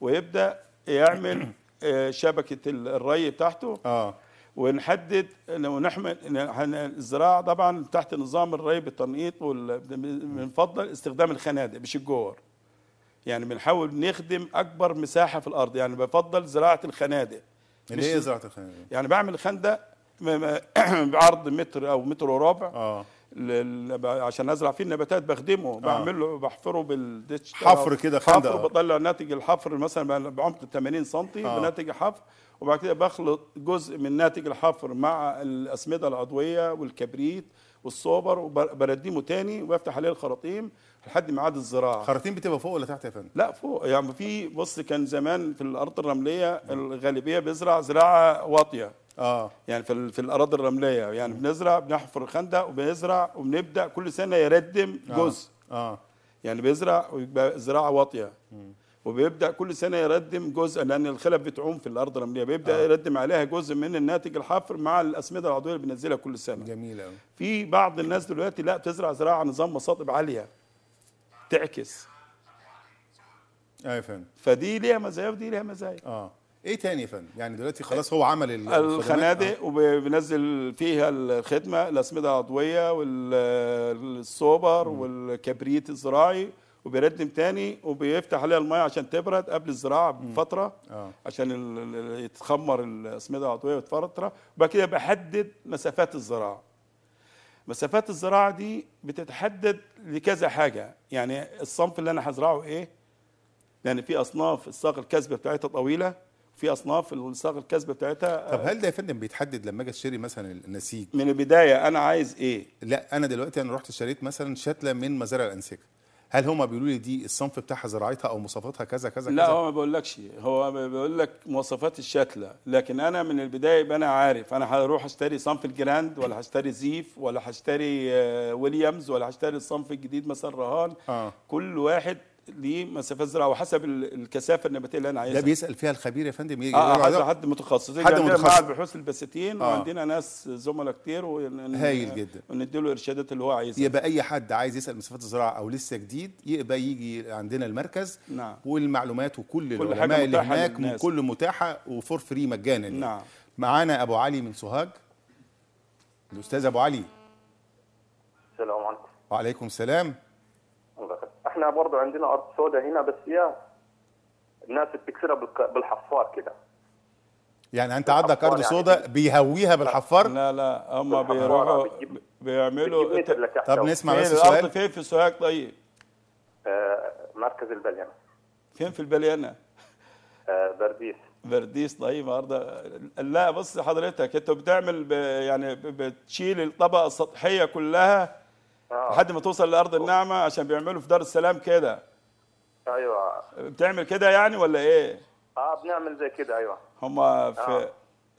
S2: ويبدا يعمل آه، شبكه الري بتاعته اه ونحدد ونحمل الزراعه طبعا تحت نظام الري بالتنقيط بنفضل استخدام الخنادق مش الجور يعني بنحاول نخدم اكبر مساحه في الارض يعني بفضل زراعه الخنادق
S1: اللي هي زراعه الخندق
S2: يعني بعمل خندق بعرض متر او متر وربع اه عشان ازرع فيه النباتات بخدمه آه. بعمل له بحفره بالديتش حفر كده خندق حفر بطلع ناتج الحفر مثلا بعمق 80 سم آه. بناتج حفر وبعد كده بخلط جزء من ناتج الحفر مع الاسمده العضويه والكبريت والسوبر وبردمه تاني وافتح عليه الخراطيم لحد ميعاد الزراعه خراطيم
S1: بتبقى فوق ولا تحت يا فندم
S2: لا فوق يعني في بص كان زمان في الارض الرمليه الغالبيه بيزرع زراعه واطيه اه يعني في في الاراضي الرمليه يعني بنزرع بنحفر خندق وبنزرع وبنبدا كل سنه يردم آه. جزء اه, آه. يعني بيزرع ويبقى زراعه واطيه وبيبدا كل سنه يردم جزء لان الخلف بتعوم في الارض الرمليه بيبدا آه. يردم عليها جزء من الناتج الحفر مع الاسمده العضويه اللي بنزلها كل سنه جميل قوي في بعض الناس دلوقتي لا بتزرع زراعه نظام مصاطب عاليه تعكس اي أيوة، فهمت فدي ليها مزايا ودي ليها مزايا اه ايه تاني يا فندم يعني دلوقتي خلاص هو
S1: عمل الخنادق
S2: آه. وبينزل فيها الخدمه الاسمده العضويه والسوبر والكبريت الزراعي وبيردم تاني وبيفتح عليها الميه عشان تبرد قبل الزراعه بفتره آه. عشان يتخمر الاسمده العضويه بفتره وبعد كده بحدد مسافات الزراعه مسافات الزراعه دي بتتحدد لكذا حاجه يعني الصنف اللي انا هزرعه ايه يعني في اصناف الصاغ الكذبه بتاعتها طويله في اصناف الصاغ الكذبه بتاعتها طب
S1: هل ده يا فندم بيتحدد لما اجي اشتري مثلا النسيج من البدايه انا عايز ايه لا انا دلوقتي انا رحت اشتريت مثلا شتله من مزارع الأنسجة هل هما بيقولوا لي دي الصنف بتاعها زراعتها او مواصفاتها كذا كذا لا كذا؟ هو
S2: ما بيقولكش هو بيقول لك مواصفات الشتله لكن انا من البدايه يبقى انا عارف انا هروح اشتري صنف الجراند ولا هشتري زيف ولا هشتري آه، ويليامز ولا هشتري الصنف الجديد مثلا رهان آه. كل واحد لمسافات زراعه وحسب الكثافه النباتيه اللي انا عايزها ده بيسال
S1: فيها الخبير يا فندم يجي آه, آه، حد, حد يعني، متخصص حد متخصص معهد
S2: بحوث البساتين آه. وعندنا ناس زملاء كتير هايل جدا وندي له الارشادات اللي هو عايزها يبقى اي
S1: حد عايز يسال مسافات الزراعه او لسه جديد يبقى يجي عندنا المركز نعم والمعلومات وكل كل العلماء اللي هناك من كل متاحه وفور فري مجانا يعني. نعم معانا ابو علي من سوهاج الاستاذ ابو علي السلام عليكم وعليكم السلام
S3: احنا برضو عندنا ارض سوداء هنا بس هي
S2: الناس بتكسرها بالحفار كده
S1: يعني انت عندك ارض يعني سوداء بيهويها بالحفار لا لا هم بيروحوا
S2: بيعملوا طب نسمع بس السؤال الارض فين في سوهاج طيب آه مركز البليانه فين في البليانه آه برديس برديس طيب النهارده لا بص حضرتك انت بتعمل يعني بتشيل الطبقه السطحيه كلها آه. لحد ما توصل لارض النعمه عشان بيعملوا في دار السلام كده ايوه بتعمل كده يعني ولا ايه
S4: اه بنعمل زي كده ايوه
S2: هم في آه.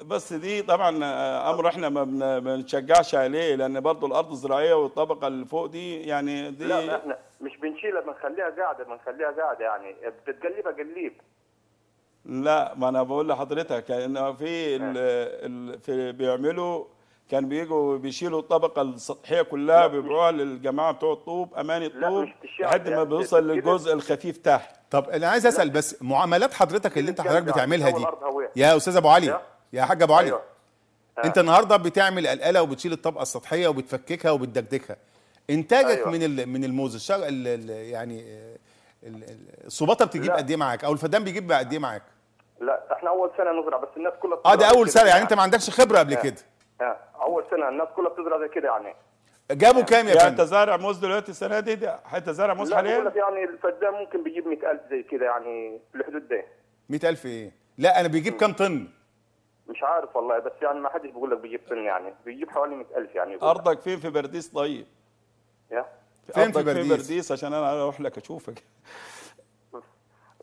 S2: بس دي طبعا آه، امر احنا ما بنتشجعش عليه لان برضه الارض الزراعيه والطبقه اللي فوق دي يعني دي لا احنا
S3: مش بنشيلها بنخليها قاعده بنخليها قاعده يعني بتتقلبها قليب
S2: لا ما انا بقول لحضرتك ان في ال إيه. في بيعملوا كان بيجوا بيشيلوا الطبقه السطحيه كلها بيبيعوها للجماعه بتوع الطوب اماني الطوب لحد ما بيوصل للجزء
S1: الخفيف تحت طب انا عايز اسال بس معاملات حضرتك اللي انت حضرتك بتعملها دي يا استاذ ابو علي يا حاج ابو علي أيوه. آه. انت النهارده بتعمل القلقله وبتشيل الطبقه السطحيه وبتفككها وبتدكدكها انتاجك أيوه. من من الموز يعني آه، الصباطه بتجيب قد ايه معاك او الفدان بيجيب قد ايه معاك
S3: لا احنا اول سنه نزرع بس الناس كلها اه ده اول سنه يعني, يعني انت ما
S1: عندكش خبره قبل آه. كده
S3: اه اول سنه الناس كلها بتزرع زي كده يعني
S1: جابوا كام يا يعني فندم؟ يعني
S3: انت
S2: زارع موز دلوقتي السنه دي انت زارع موز حاليا؟ بقول لك
S3: يعني الفدان ممكن بيجيب 100000 زي كده يعني في الحدود دي
S1: 100000 ايه؟ لا انا بيجيب كام طن؟
S3: مش عارف والله بس يعني ما حدش بيقول لك بيجيب طن يعني بيجيب حوالي 100000 يعني
S1: ارضك فين في برديس طيب؟
S2: يا فين في برديس؟ فين برديس عشان انا اروح لك اشوفك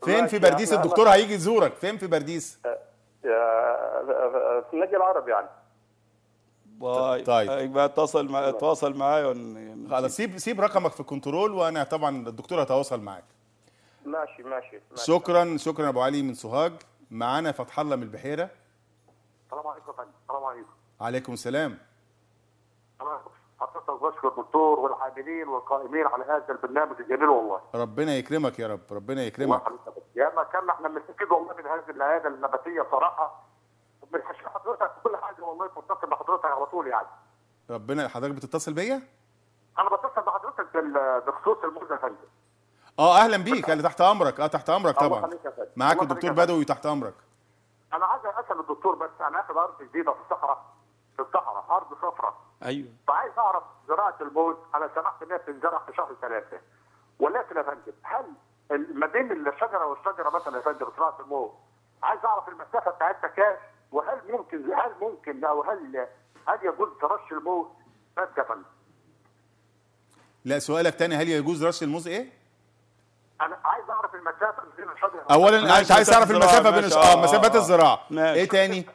S2: فين في برديس الدكتور هيجي يزورك فين في برديس؟ آه،
S4: آه، آه، في النادي العربي يعني
S1: باي طيب إيه، بقى اتصل مع اتواصل معايا خلاص سيب سيب رقمك في الكنترول وانا طبعا الدكتور هتواصل معاك
S4: ماشي ماشي, ماشي.
S1: شكرا شكرا ابو علي من سوهاج معانا فتح الله من البحيره
S4: السلام عليكم
S3: فندم السلام عليكم
S1: عليكم السلام
S3: حضرتك بشكر الدكتور والعاملين والقائمين على هذا البرنامج الجميل والله
S1: ربنا يكرمك يا رب ربنا يكرمك
S3: يا ما كان احنا بنستفيد والله من هذه العياده النباتيه صراحه بنحشي حضرتك كل حاجه والله بتصل بحضرتك على طول يعني
S1: ربنا حضرتك بتتصل بيا؟
S3: انا بتصل بحضرتك بخصوص المده يا فندم
S1: اه اهلا بيك اللي تحت امرك اه تحت امرك طبعا معاك الدكتور بدوي تحت امرك
S3: انا عايز اسال الدكتور بس انا اخد ارض جديده في الصحراء في الصحراء ارض صفراء ايوه فعايز اعرف زراعه الموز انا سمعت انها بتنزرع في شهر ثلاثه ولكن يا فندم هل ما بين الشجره والشجره مثلا يا فندم زراعه الموز عايز اعرف المسافه بتاعتها كام وهل ممكن هل ممكن او هل هل يجوز رش الموز بعد
S1: لا سؤالك تاني هل يجوز رش الموز ايه؟ انا عايز اعرف المسافه بين الحجر اولا انت عايز اعرف المسافه بين اه مسافات آه، آه، آه. الزراعه ايه تاني؟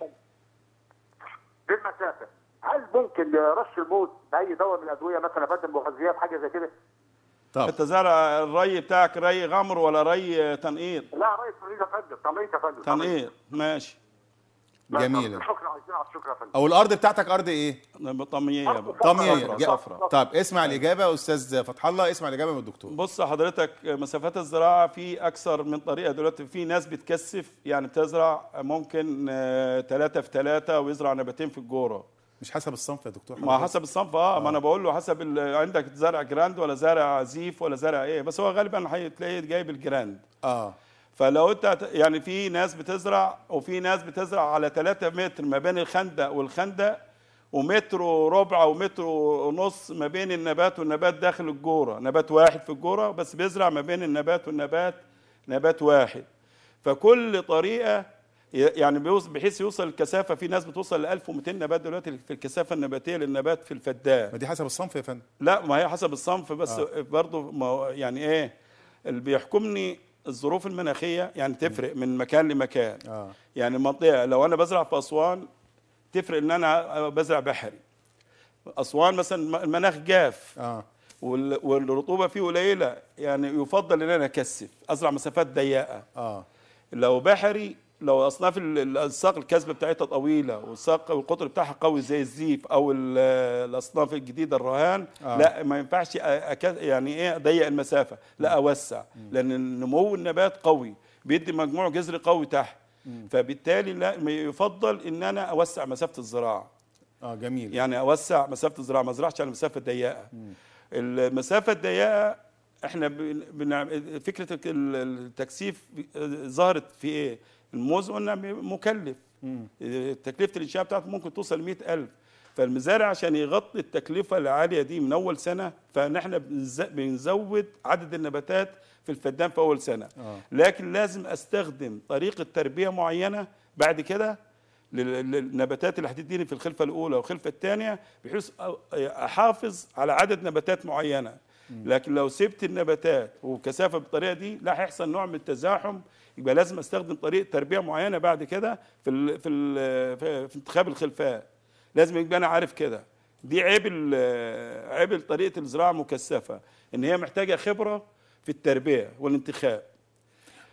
S3: بالمسافه هل ممكن رش الموز باي دواء من الادويه مثلا بدل مغذيات حاجه زي كده؟
S2: طب انت زرع الري بتاعك ري غمر ولا ري تنقير؟
S3: لا ري تنقير يا فندم تنقير تنقير
S2: ماشي جميله شكرا شكرا فندم او الارض بتاعتك ارض ايه طميه طميه صفراء طيب اسمع أيوه. الاجابه يا استاذ فتح الله اسمع الاجابه من الدكتور بص حضرتك مسافات الزراعه في اكثر من طريقه دلوقتي في ناس بتكثف يعني بتزرع ممكن 3 آه، في 3 ويزرع نباتين في الجوره
S1: مش حسب الصنف يا دكتور ما حسب
S2: الصنف اه, آه. ما انا آه. بقول له حسب ال... عندك زرع جراند ولا زرع زيف ولا زرع ايه بس هو غالبا هتلاقيه جايب الجراند اه فلو انت يعني في ناس بتزرع وفي ناس بتزرع على 3 متر ما بين الخندق والخندق ومتر وربع ومتر ونص ما بين النبات والنبات داخل الجوره نبات واحد في الجوره بس بيزرع ما بين النبات والنبات نبات واحد فكل طريقه يعني بحيث يوصل الكثافه في ناس بتوصل ل 1200 نبات دلوقتي في الكثافه النباتيه للنبات في الفدان ما
S1: دي حسب الصنف يا فندم
S2: لا ما هي حسب الصنف بس آه. برضه يعني ايه اللي بيحكمني الظروف المناخيه يعني تفرق من مكان لمكان آه. يعني المنطقه لو انا بزرع في اسوان تفرق ان انا بزرع بحري اسوان مثلا المناخ جاف آه. والرطوبه فيه قليله يعني يفضل ان انا اكثف ازرع مسافات ضيقه اه لو بحري لو اصناف الساق الكذب بتاعتها طويله والساق والقطر بتاعها قوي زي الزيف او الاصناف الجديده الرهان آه. لا ما ينفعش يعني ايه اضيق المسافه لا اوسع لان نمو النبات قوي بيدي مجموع جذري قوي تحت فبالتالي لا يفضل ان انا اوسع مسافه الزراعه اه جميل يعني اوسع مسافه الزراعه ما ازرعش على مسافه ضيقه المسافه الضيقه احنا بنعمل فكره التكثيف ظهرت في ايه الموز قلنا مكلف تكلفه الانشاء بتاعته ممكن توصل 100000 فالمزارع عشان يغطي التكلفه العاليه دي من اول سنه فنحن بنزود عدد النباتات في الفدان في اول سنه آه. لكن لازم استخدم طريقه تربيه معينه بعد كده للنباتات اللي هتديني في الخلفه الاولى والخلفه الثانيه بحيث احافظ على عدد نباتات معينه لكن لو سبت النباتات وكثافه بالطريقه دي لا هيحصل نوع من التزاحم يبقى لازم استخدم طريقه تربيه معينه بعد كده في الـ في الـ في انتخاب الخلفاء لازم يبقى انا عارف كده دي عيب عيب طريقه الزراعه المكثفه ان هي محتاجه خبره في التربيه والانتخاب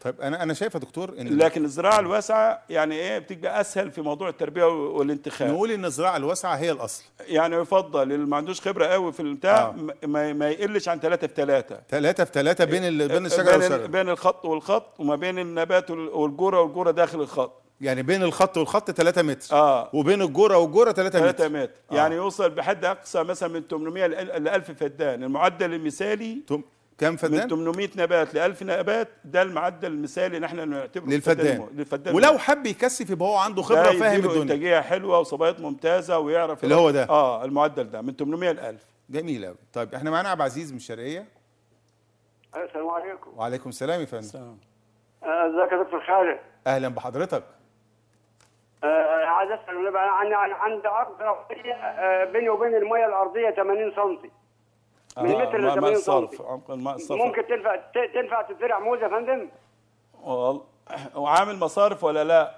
S1: طيب انا انا شايف يا دكتور ان لكن
S2: الزراعه الواسعه يعني ايه بتبقى اسهل في موضوع التربيه والانتخاب نقول ان الزراعه الواسعه هي الاصل يعني يفضل اللي ما عندوش خبره قوي في البتاع آه. ما, ما يقلش عن 3 في 3
S1: 3 في 3 بين ال... بين آه، الشجره والشجره
S2: بين الخط والخط وما بين النبات والجوره والجوره داخل الخط يعني بين الخط والخط 3 متر اه وبين الجوره والجوره 3 متر 3 متر يعني آه. يعني يوصل بحد اقصى مثلا من 800 ل 1000 فدان المعدل المثالي كم فدان؟ من 800 نبات ل 1000 نبات ده المعدل المثالي
S1: اللي احنا بنعتبره للفدان للفدان ولو حب يكثف يبقى هو عنده خبره فاهم الدنيا انتاجيه
S2: حلوه وصبايات ممتازه ويعرف اللي هو ده اه المعدل ده من 800 ل 1000 جميل قوي طيب احنا معانا
S1: عبد العزيز من الشرقيه
S2: السلام عليكم
S1: وعليكم السلام يا فندم السلام
S3: آه، ازيك يا دكتور خالد
S1: اهلا بحضرتك
S3: آه، عايز اسال انا عندي عندي ارض آه، بيني وبين الميه الارضيه 80 سم
S1: من
S2: متر ل 80 الصرف عمق الماء الصرف ممكن
S3: تنفع تنفع تتزرع موزه يا فندم؟
S2: والله وعامل مصارف ولا لا؟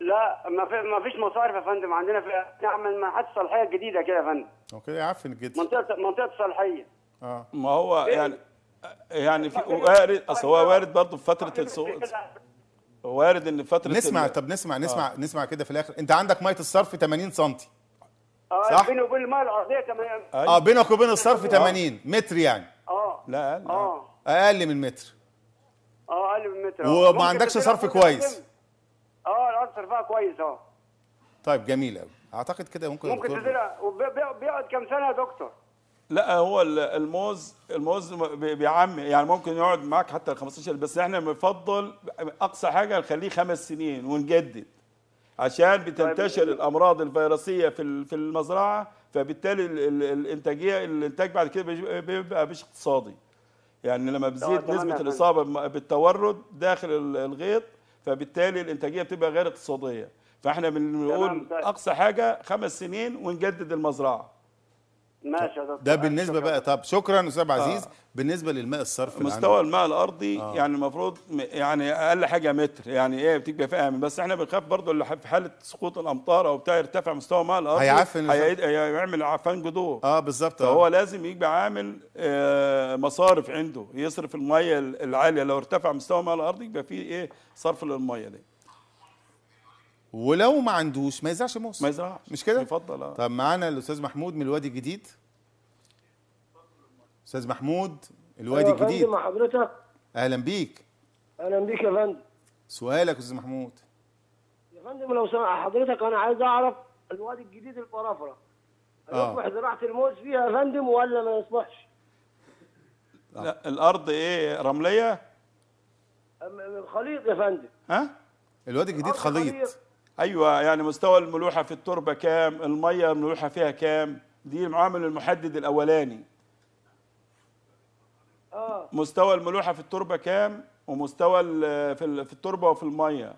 S3: لا ما في ما فيش مصارف يا فندم عندنا في نعمل معهد صلحيه جديده كده يا فندم
S2: اوكي عفن جدا
S3: منطقه منطقه صلحيه
S1: اه
S2: ما هو إيه؟ يعني يعني في وارد اصل هو وارد برضه في فتره السوق وارد ان فتره نسمع طب نسمع آه. نسمع
S1: آه. نسمع كده في الاخر انت عندك ميه الصرف 80 سم
S3: آه، صح؟ بيني وبين المال الارضيه 80
S1: اه بينك وبين الصرف 80 متر يعني اه لا اقل اه اقل من متر
S3: اه اقل من متر آه. وما عندكش صرف كويس اه الارض صرفها كويس اه
S1: طيب جميل قوي اعتقد كده ممكن ممكن تزرع
S3: وبيقعد كام سنه يا دكتور
S1: لا هو
S2: الموز الموز بيعمي يعني ممكن يقعد معاك حتى 15 بس احنا بنفضل اقصى حاجه نخليه خمس سنين ونجدد عشان طيب، بتنتشر الامراض الفيروسيه في في المزرعه فبالتالي الانتاجيه الانتاج بعد كده بيبقى مش اقتصادي يعني لما بتزيد نسبه الاصابه بالتورد داخل الغيط فبالتالي الانتاجيه بتبقى غير اقتصاديه فاحنا بنقول طيب. اقصى حاجه خمس سنين ونجدد المزرعه ماشي ده
S1: بالنسبه بقى طب شكرا استاذ عزيز آه. بالنسبه للماء الصرف مستوى الماء
S2: الارضي آه. يعني المفروض يعني اقل حاجه متر يعني ايه بتبقى فيها امن بس احنا بنخاف برضو اللي في حاله سقوط الامطار او بتاع يرتفع مستوى الماء الارضي هيعفن هيعمل عفان جذور اه بالظبط فهو آه. لازم يبقى عامل آه مصارف عنده يصرف الميه العاليه لو ارتفع مستوى الماء الارضي يبقى في
S1: ايه صرف للميه دي ولو ما عندوش ما يزرعش موس ما يزرعش مش كده؟ يفضل اه طب معانا الاستاذ محمود من الوادي الجديد استاذ محمود الوادي أيوة، الجديد
S4: مع حضرتك
S1: اهلا بيك
S4: اهلا بيك يا
S3: فندم
S1: سؤالك استاذ محمود
S3: يا فندم لو سمح حضرتك انا عايز اعرف الوادي الجديد الفرافره هيصبح آه. زراعه الموز فيها يا
S5: فندم ولا ما يصلحش
S2: آه. لا الارض ايه رمليه خليط يا فندم ها الوادي الجديد خليط. خليط ايوه يعني مستوى الملوحه في التربه كام الميه الملوحه فيها كام دي العامل المحدد الاولاني اه مستوى الملوحه في التربه كام ومستوى
S1: في في التربه وفي الميه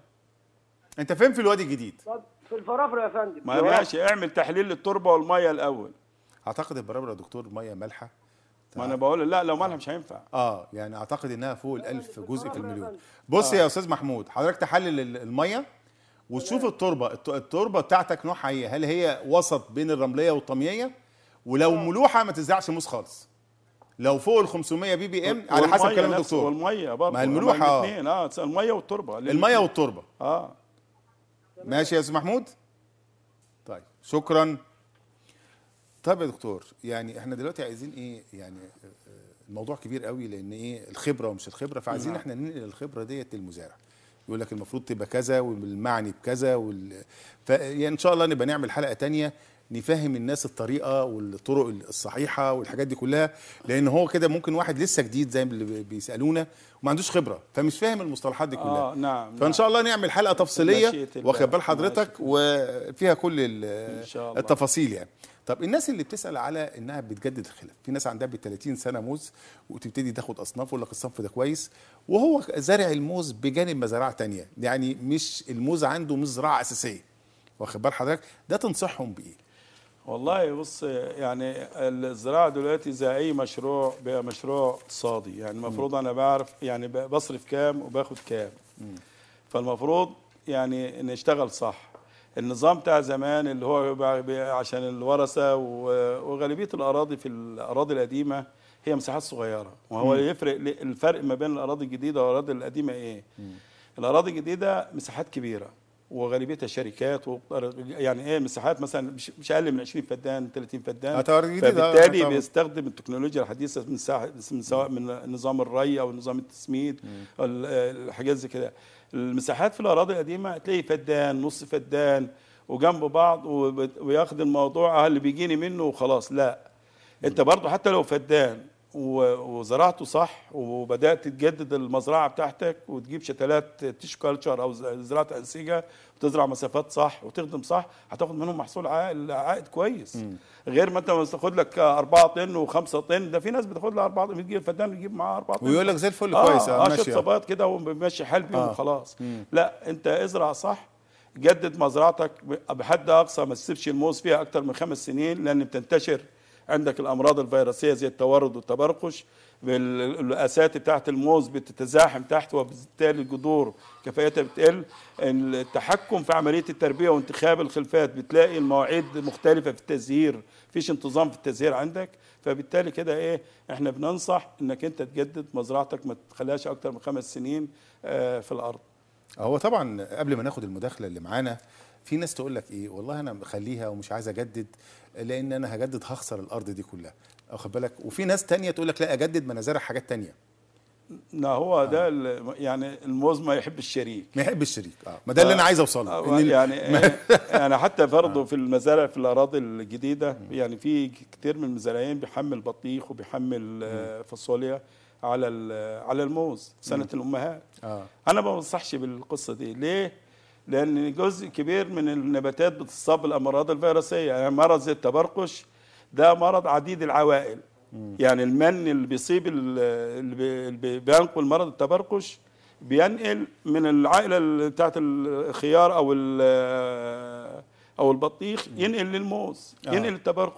S1: انت فين في الوادي الجديد
S3: في الفرافره يا فندم ما
S1: ماشي اعمل تحليل للتربه والميه الاول اعتقد البرابره يا دكتور ميه مالحه ما انا
S2: بقول لا لو مالها مش هينفع
S1: اه يعني اعتقد انها فوق ال1000 جزء في المليون بص آه. يا استاذ محمود حضرتك تحلل الميه وتشوف التربه التربه بتاعتك نوعها ايه هل هي وسط بين الرمليه والطمييه ولو آه. ملوحه ما تزرعش موس خالص لو فوق ال 500 بي بي ام على حسب كلام الدكتور والميه برضه ما الملوحه اه
S2: اه الميه
S1: والتربه الميه والتربه اه ماشي يا استاذ محمود طيب شكرا طيب يا دكتور يعني احنا دلوقتي عايزين ايه يعني آه، آه، الموضوع كبير قوي لان ايه الخبره ومش الخبره فعايزين نعم. احنا ننقل الخبره ديت للمزارع يقول لك المفروض تبقى كذا والمعني بكذا وال... ف... يعني ان شاء الله نبقى نعمل حلقه ثانيه نفهم الناس الطريقه والطرق الصحيحه والحاجات دي كلها لان هو كده ممكن واحد لسه جديد زي اللي بيسالونا وما عندوش خبره فمش فاهم المصطلحات دي كلها آه نعم فان شاء الله نعمل حلقه نعم. تفصيليه واخد بال حضرتك وفيها كل التفاصيل يعني طب الناس اللي بتسال على انها بتجدد الخلاف في ناس عندها ب 30 سنه موز وتبتدي تاخد اصناف ويقول لك الصنف ده كويس وهو زارع الموز بجانب مزارع تانية يعني مش الموز عنده مش زراعه اساسيه واخد بال حضرتك ده تنصحهم بايه
S2: والله بص يعني الزراعه دلوقتي زي اي مشروع بقى مشروع اقتصادي يعني المفروض انا بعرف يعني بصرف كام وباخد كام فالمفروض يعني نشتغل صح النظام بتاع زمان اللي هو عشان الورثه وغالبيه الاراضي في الاراضي القديمه هي مساحات صغيره وهو مم. يفرق الفرق ما بين الاراضي الجديده والاراضي القديمه ايه مم. الاراضي الجديده مساحات كبيره وغالبيه الشركات يعني ايه مساحات مثلا مش اقل من 20 فدان 30 فدان فبالتالي بيستخدم التكنولوجيا الحديثه من, من سواء من نظام الري او نظام التسميد الحاجات زي كده المساحات في الاراضي القديمه تلاقي فدان نص فدان وجنب بعض وياخد الموضوع آه، اللي بيجيني منه وخلاص لا انت برضه حتى لو فدان وزرعته صح وبدات تجدد المزرعه بتاعتك وتجيب شتلات تيشو كلتشر او زراعه انسجه وتزرع مسافات صح وتخدم صح هتاخد منهم محصول عائد, عائد كويس م. غير ما انت تاخد لك 4 طن و5 طن ده في ناس بتاخد لها 4 طن بتجيب الفدان بيجيب معاه 4 طن ويقول لك زي الفل آه كويس اه, آه،, آه، ماشي صبات كده وماشي حال بيهم آه. خلاص لا انت ازرع صح جدد مزرعتك بحد اقصى ما تسيبش الموز فيها اكتر من خمس سنين لان بتنتشر عندك الامراض الفيروسيه زي التورد والتبرقش الاسات بتاعت الموز بتتزاحم تحت وبالتالي الجذور كفايتها بتقل التحكم في عمليه التربيه وانتخاب الخلفات بتلاقي المواعيد مختلفه في التزهير مفيش انتظام في التزهير عندك فبالتالي كده ايه
S1: احنا بننصح انك انت تجدد مزرعتك ما تخليهاش اكتر من خمس سنين آه، في الارض هو طبعا قبل ما ناخد المداخله اللي معانا في ناس تقول لك ايه والله انا مخليها ومش عايز اجدد لان انا هجدد هخسر الارض دي كلها واخد بالك وفي ناس تانية تقول لك لا اجدد ما انا زارع حاجات تانية
S2: لا هو آه. ده يعني الموز ما يحب الشريك
S1: ما يحب الشريك اه ما ده اللي آه. انا عايز اوصله آه
S2: يعني يعني حتى برضه آه. في المزارع في الاراضي الجديده م. يعني في كتير من المزارعين بيحمل بطيخ وبيحمل آه، فاصوليا على على الموز سنه م. الامهات آه. انا ما بنصحش بالقصه دي ليه لأن جزء كبير من النباتات بتصاب بالأمراض الفيروسية يعني مرض التبرقش ده مرض عديد العوائل مم. يعني المن اللي بيصيب اللي بينقل مرض التبرقش بينقل من العائله بتاعت الخيار او او البطيخ ينقل للموز آه. ينقل ينقل آه.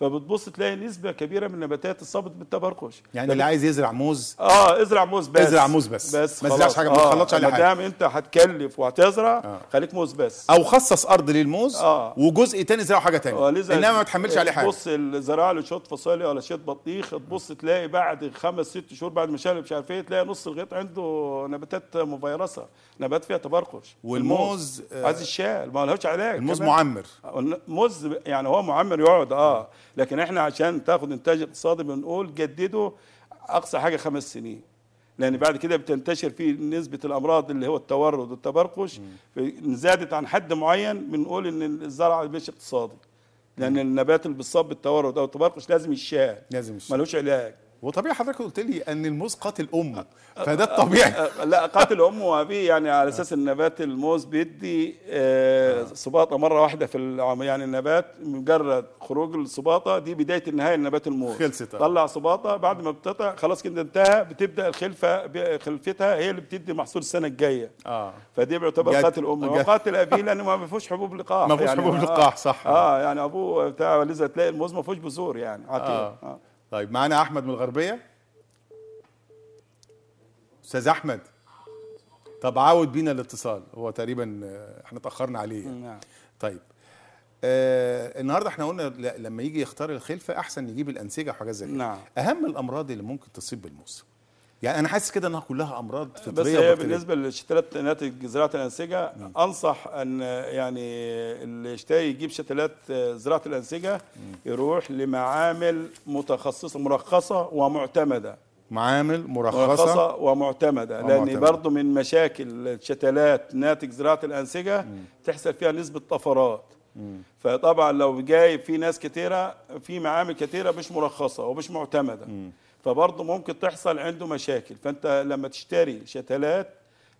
S2: فبتبص تلاقي نسبه كبيره من النباتات الصابت بالتبرقش يعني اللي عايز
S1: يزرع موز اه ازرع موز بس ازرع موز بس بس ما تزرعش حاجه ما آه، تخلطش عليها حاجه ما
S2: انت هتكلف وهتزرع آه. خليك موز بس او خصص
S1: ارض للموز آه. وجزء تاني زرعه حاجه تانية آه انما ما تحملش عليه حاجه تبص
S2: الزراعه لشوط فاصوليا ولا شوط بطيخ تبص تلاقي بعد خمس ست شهور بعد ما شال مش عارف ايه تلاقي نص الغيط عنده نباتات مفيرسه نبات فيها تبرقش والموز عايز الشال ما لهوش علاج الموز كمان. معمر موز يعني هو معمر يقعد اه لكن احنا عشان تاخد انتاج اقتصادي بنقول جددوا اقصى حاجه خمس سنين لان بعد كده بتنتشر في نسبه الامراض اللي هو التورد والتبرقش ان زادت عن حد معين بنقول ان الزرع مش اقتصادي لان النبات اللي بيصاب بالتورد او التبرقش لازم يشال لازم يشال ملوش علاج
S1: وطبيعي حضرتك قلت لي ان الموز قاتل امه
S2: أه، فده أه، الطبيعي أه، لا قاتل امه وابيه يعني على اساس النبات الموز بيدي صباطه مره واحده في العام يعني النبات مجرد خروج الصباطه دي بدايه النهايه لنبات الموز خلصت طلع صباطه بعد ما بتقطع خلاص كده انتهى بتبدا الخلفه خلفتها هي اللي بتدي محصول السنه الجايه اه فدي بيعتبر قاتل امه وقاتل ابيه لان ما فيهوش حبوب لقاح ما فيهوش يعني حبوب لقاح صح اه يعني ابوه بتاع لذا تلاقي الموز ما فيهوش بذور يعني عطيه آه.
S1: آه. طيب معانا احمد من الغربيه استاذ احمد طب عاود بينا الاتصال هو تقريبا آه، احنا اتاخرنا عليه يعني. نعم طيب آه النهارده احنا قلنا لما يجي يختار الخلفه احسن يجيب الانسجه وحاجات زي كده نعم. اهم الامراض اللي ممكن تصيب بالموسم يعني انا حاسس كده انها كلها امراض فطريه بس هي بالنسبه
S2: للشتلات ناتج زراعه الانسجه مم. نعم. انصح ان يعني اللي يشتري يجيب شتلات زراعه الانسجه مم. نعم. يروح لمعامل متخصصه مرخصه ومعتمده معامل مرخصه, مرخصة ومعتمده لان برضه برضو من مشاكل الشتلات ناتج زراعه الانسجه مم. تحصل فيها نسبه طفرات مم. فطبعا لو جاي في ناس كتيره في معامل كتيره مش مرخصه ومش معتمده مم. فبرضه ممكن تحصل عنده مشاكل فانت لما تشتري شتلات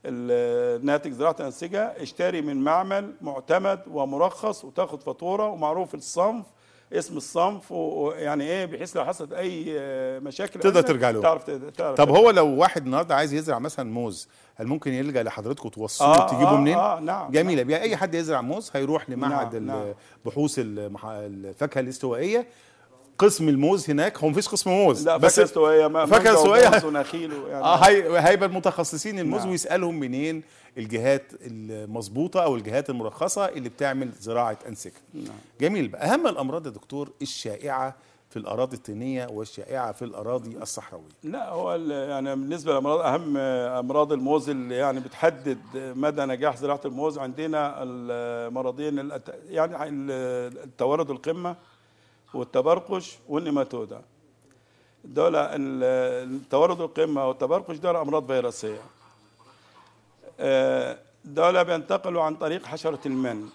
S2: الناتج زراعه الانسجه اشتري من معمل معتمد ومرخص وتاخد فاتوره ومعروف الصنف اسم الصنف ويعني ايه بحيث لو حصلت اي آه،
S1: مشاكل تقدر ترجع له تعرف تعرف طب هو لو واحد النهارده عايز يزرع مثلا موز هل ممكن يلجا لحضرتكم توصلوه آه تجيبه آه منين؟ آه نعم جميله نعم. اي حد يزرع موز هيروح لمعهد نعم, نعم. بحوث الفاكهه الاستوائيه قسم الموز هناك هو مفيش قسم موز لا فاكهه سويه فاكهه
S2: ونخيل يعني اه
S1: هيبقى المتخصصين الموز نعم. ويسالهم منين الجهات المظبوطه او الجهات المرخصه اللي بتعمل زراعه انسجه نعم. جميل بقى اهم الامراض يا دكتور الشائعه في الاراضي الطينيه والشائعه في الاراضي الصحراويه
S2: لا هو يعني بالنسبه للامراض اهم امراض الموز اللي يعني بتحدد مدى نجاح زراعه الموز عندنا المرضين يعني التوارد القمه والتبرقش والنيماتودا دول التورد القمة والتبرقش دول أمراض فيروسية آه، دول بينتقلوا عن طريق حشرة المن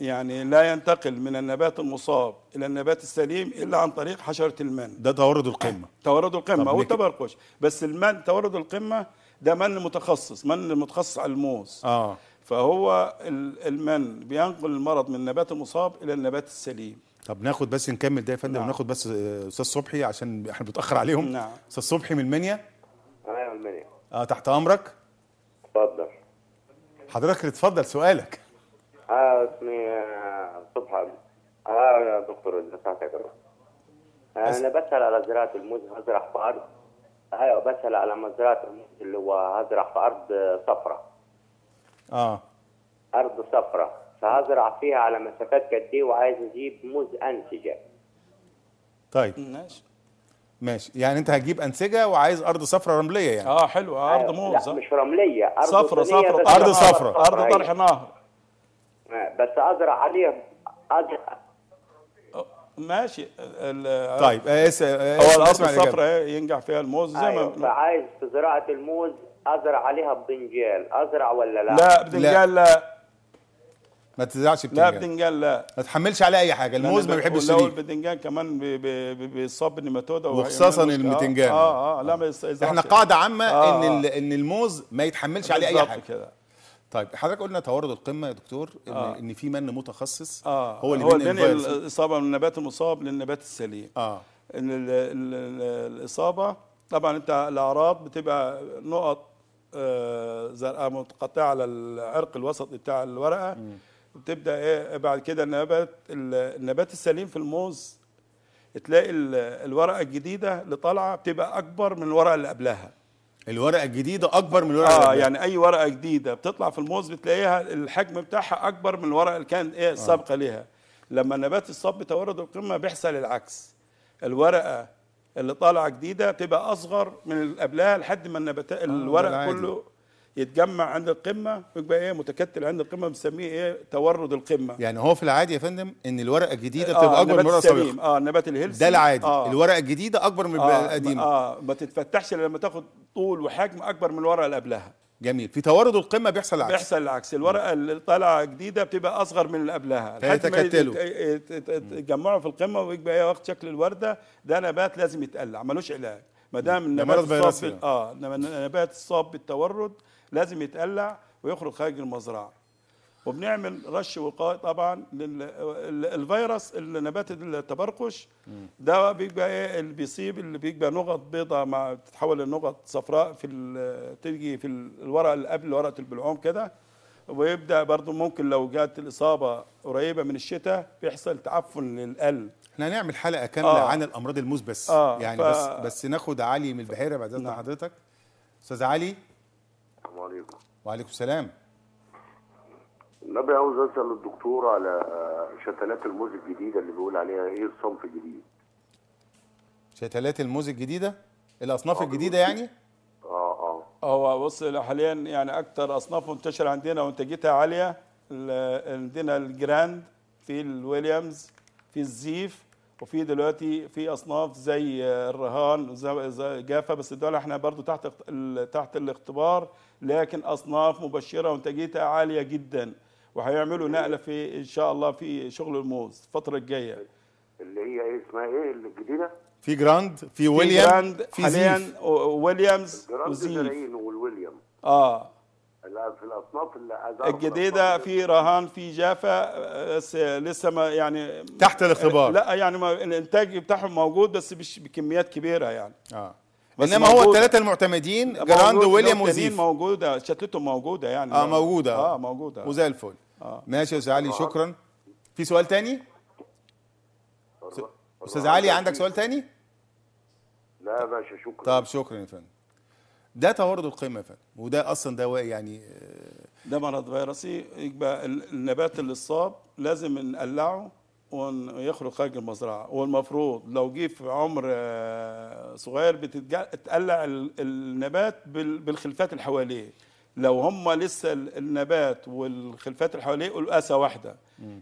S2: يعني لا ينتقل من النبات المصاب إلى النبات السليم إلا عن طريق حشرة المن
S1: ده تورد القمة
S2: تورد القمة والتبرقش بس المن تورد القمة ده من متخصص من متخصص على الموز آه. فهو المن بينقل المرض من النبات المصاب إلى النبات السليم
S1: طب ناخد بس نكمل ده يا فندم نعم. وناخد بس آه، استاذ صبحي عشان احنا بنتاخر عليهم نعم استاذ صبحي من المنيا ايوه المنيا اه تحت امرك اتفضل حضرتك اتفضل سؤالك
S4: اه اسمي آه، صبحي اه يا دكتور ساعتك آه، انا بسال على زراعه الموز
S3: هزرع في ارض ايوه بسال على مزرعه الموز اللي هو هزرع في ارض صفراء اه ارض صفراء فهزرع فيها على مسافات قد ايه وعايز اجيب موز انسجه
S1: طيب ماشي ماشي يعني انت هتجيب انسجه وعايز ارض صفراء رمليه يعني
S3: اه حلو آه، ارض موز لا مش رمليه ارض صفراء صفراء ارض صفراء طيب. ارض
S1: طرح
S2: نهر آه، بس
S3: ازرع عليها ازرع
S2: ماشي طيب آه، هو الارض الصفراء إيه؟ ينجح فيها الموز زي أيوة. ما
S3: عايز في زراعه الموز ازرع عليها بتنجال
S2: ازرع ولا لا لا لا,
S1: لا ما تزعلش بتنجان لا
S2: بتنجان لا
S1: ما تحملش عليه اي حاجه الموز ما بيحبش السليم لو
S2: البتنجان كمان بيصاب بالنيماتودا وخصوصا البتنجان آه،, اه اه لا ما احنا قاعده عامه آه ان آه.
S1: ان الموز ما يتحملش عليه اي حاجه كده طيب حضرتك قلنا تورد القمه يا دكتور ان, آه. إن في من متخصص آه. هو اللي هو الاصابه
S2: من النبات المصاب للنبات السليم اه ان الـ الـ الاصابه طبعا انت الاعراض بتبقى نقط آه زرقاء متقطعه على العرق الوسطي بتاع الورقه م. وبتبدا ايه بعد كده النبات النبات السليم في الموز تلاقي الورقه الجديده اللي طالعه بتبقى اكبر من الورقه اللي قبلها الورقه الجديده اكبر من الورقه اه يعني اي ورقه جديده بتطلع في الموز بتلاقيها الحجم بتاعها اكبر من الورقه اللي كان ايه آه. السابقه آه. ليها لما النبات الصب بتورد القمه بيحصل العكس الورقه اللي طالعه جديده بتبقى اصغر من اللي قبلها لحد ما النبات آه الورق كله يتجمع عند القمه ويبقى ايه متكتل عند القمه بنسميه ايه تورد القمه
S1: يعني هو في العادي يا فندم ان الورقه الجديده آه، بتبقى آه اكبر من الورقه السابقه اه النبات الهيلثي ده العادي آه الورقه الجديده اكبر من آه القديمه
S2: اه ما تتفتحش الا لما تاخد طول وحجم اكبر من الورقه اللي قبلها جميل في تورد القمه بيحصل العكس بيحصل العكس الورقه اللي طالعه جديده بتبقى اصغر من اللي قبلها فيتكتلوا يتجمعوا في القمه ويبقى ايه واخد شكل الورده ده نبات لازم يتقلع ملوش علاج ما دام النبات الصاب اه نبات الصاب بالتورد لازم يتقلع ويخرج خارج المزرعه وبنعمل رش وقائي طبعا للفيروس النبات التبرقش ده بيبقى ايه اللي بيصيب اللي بيبقى نقط بيضاء مع بتتحول لنقط صفراء في تيجي في الورقه اللي قبل ورقه البلعوم كده ويبدا برضو ممكن لو جات الاصابه قريبه من الشتاء بيحصل تعفن للقلب
S1: احنا هنعمل حلقه كامله آه. عن الامراض المزبس آه. يعني ف... بس بس ناخد علي من البحيره بعد اذن نعم. حضرتك استاذ علي السلام عليكم وعليكم السلام
S4: النبي عاوز اسال الدكتور على شتلات الموز الجديده اللي بيقول عليها ايه الصنف الجديد
S1: شتلات الموز الجديده الاصناف آه الجديده يعني اه اه هو بص حاليا يعني اكتر
S2: اصناف منتشره عندنا وانتاجيتها عاليه عندنا الجراند في الويليامز في الزيف وفي دلوقتي في اصناف زي الرهان زي جافه بس دول احنا برضو تحت تحت الاختبار لكن أصناف مبشرة وإنتاجيتها عالية جدا وهيعملوا نقلة في إن شاء الله في شغل الموز الفترة الجاية اللي هي إيه اسمها إيه الجديدة؟
S1: في جراند في ويليام في جراند في
S2: حاليا ويليامز وزيف والويليام
S1: اه
S4: في الاصناف اللي الجديده في
S2: رهان في جافا بس آه، لسه ما يعني
S1: تحت الاختبار لا
S2: يعني ما الانتاج بتاعهم موجود بس مش بكميات كبيره يعني
S1: اه بس انما هو الثلاثه المعتمدين جراند ويليام وزيف
S2: موجوده شتلتهم موجوده
S1: يعني اه موجوده اه موجوده وزي الفل آه. ماشي يا استاذ علي آه. شكرا في سؤال تاني استاذ علي عندك سؤال تاني لا
S4: يا باشا شكرا
S1: طب شكرا يا فندم ده توارد القمة يا فندم وده اصلا ده يعني آه.
S2: ده مرض فيروسي يبقى النبات اللي اتصاب لازم نقلعه ويخرج خارج المزرعه والمفروض لو جه في عمر آه، صغير بتتقلع النبات بالخلفات اللي حواليه لو هم لسه النبات والخلفات اللي حواليه قلقاسه واحده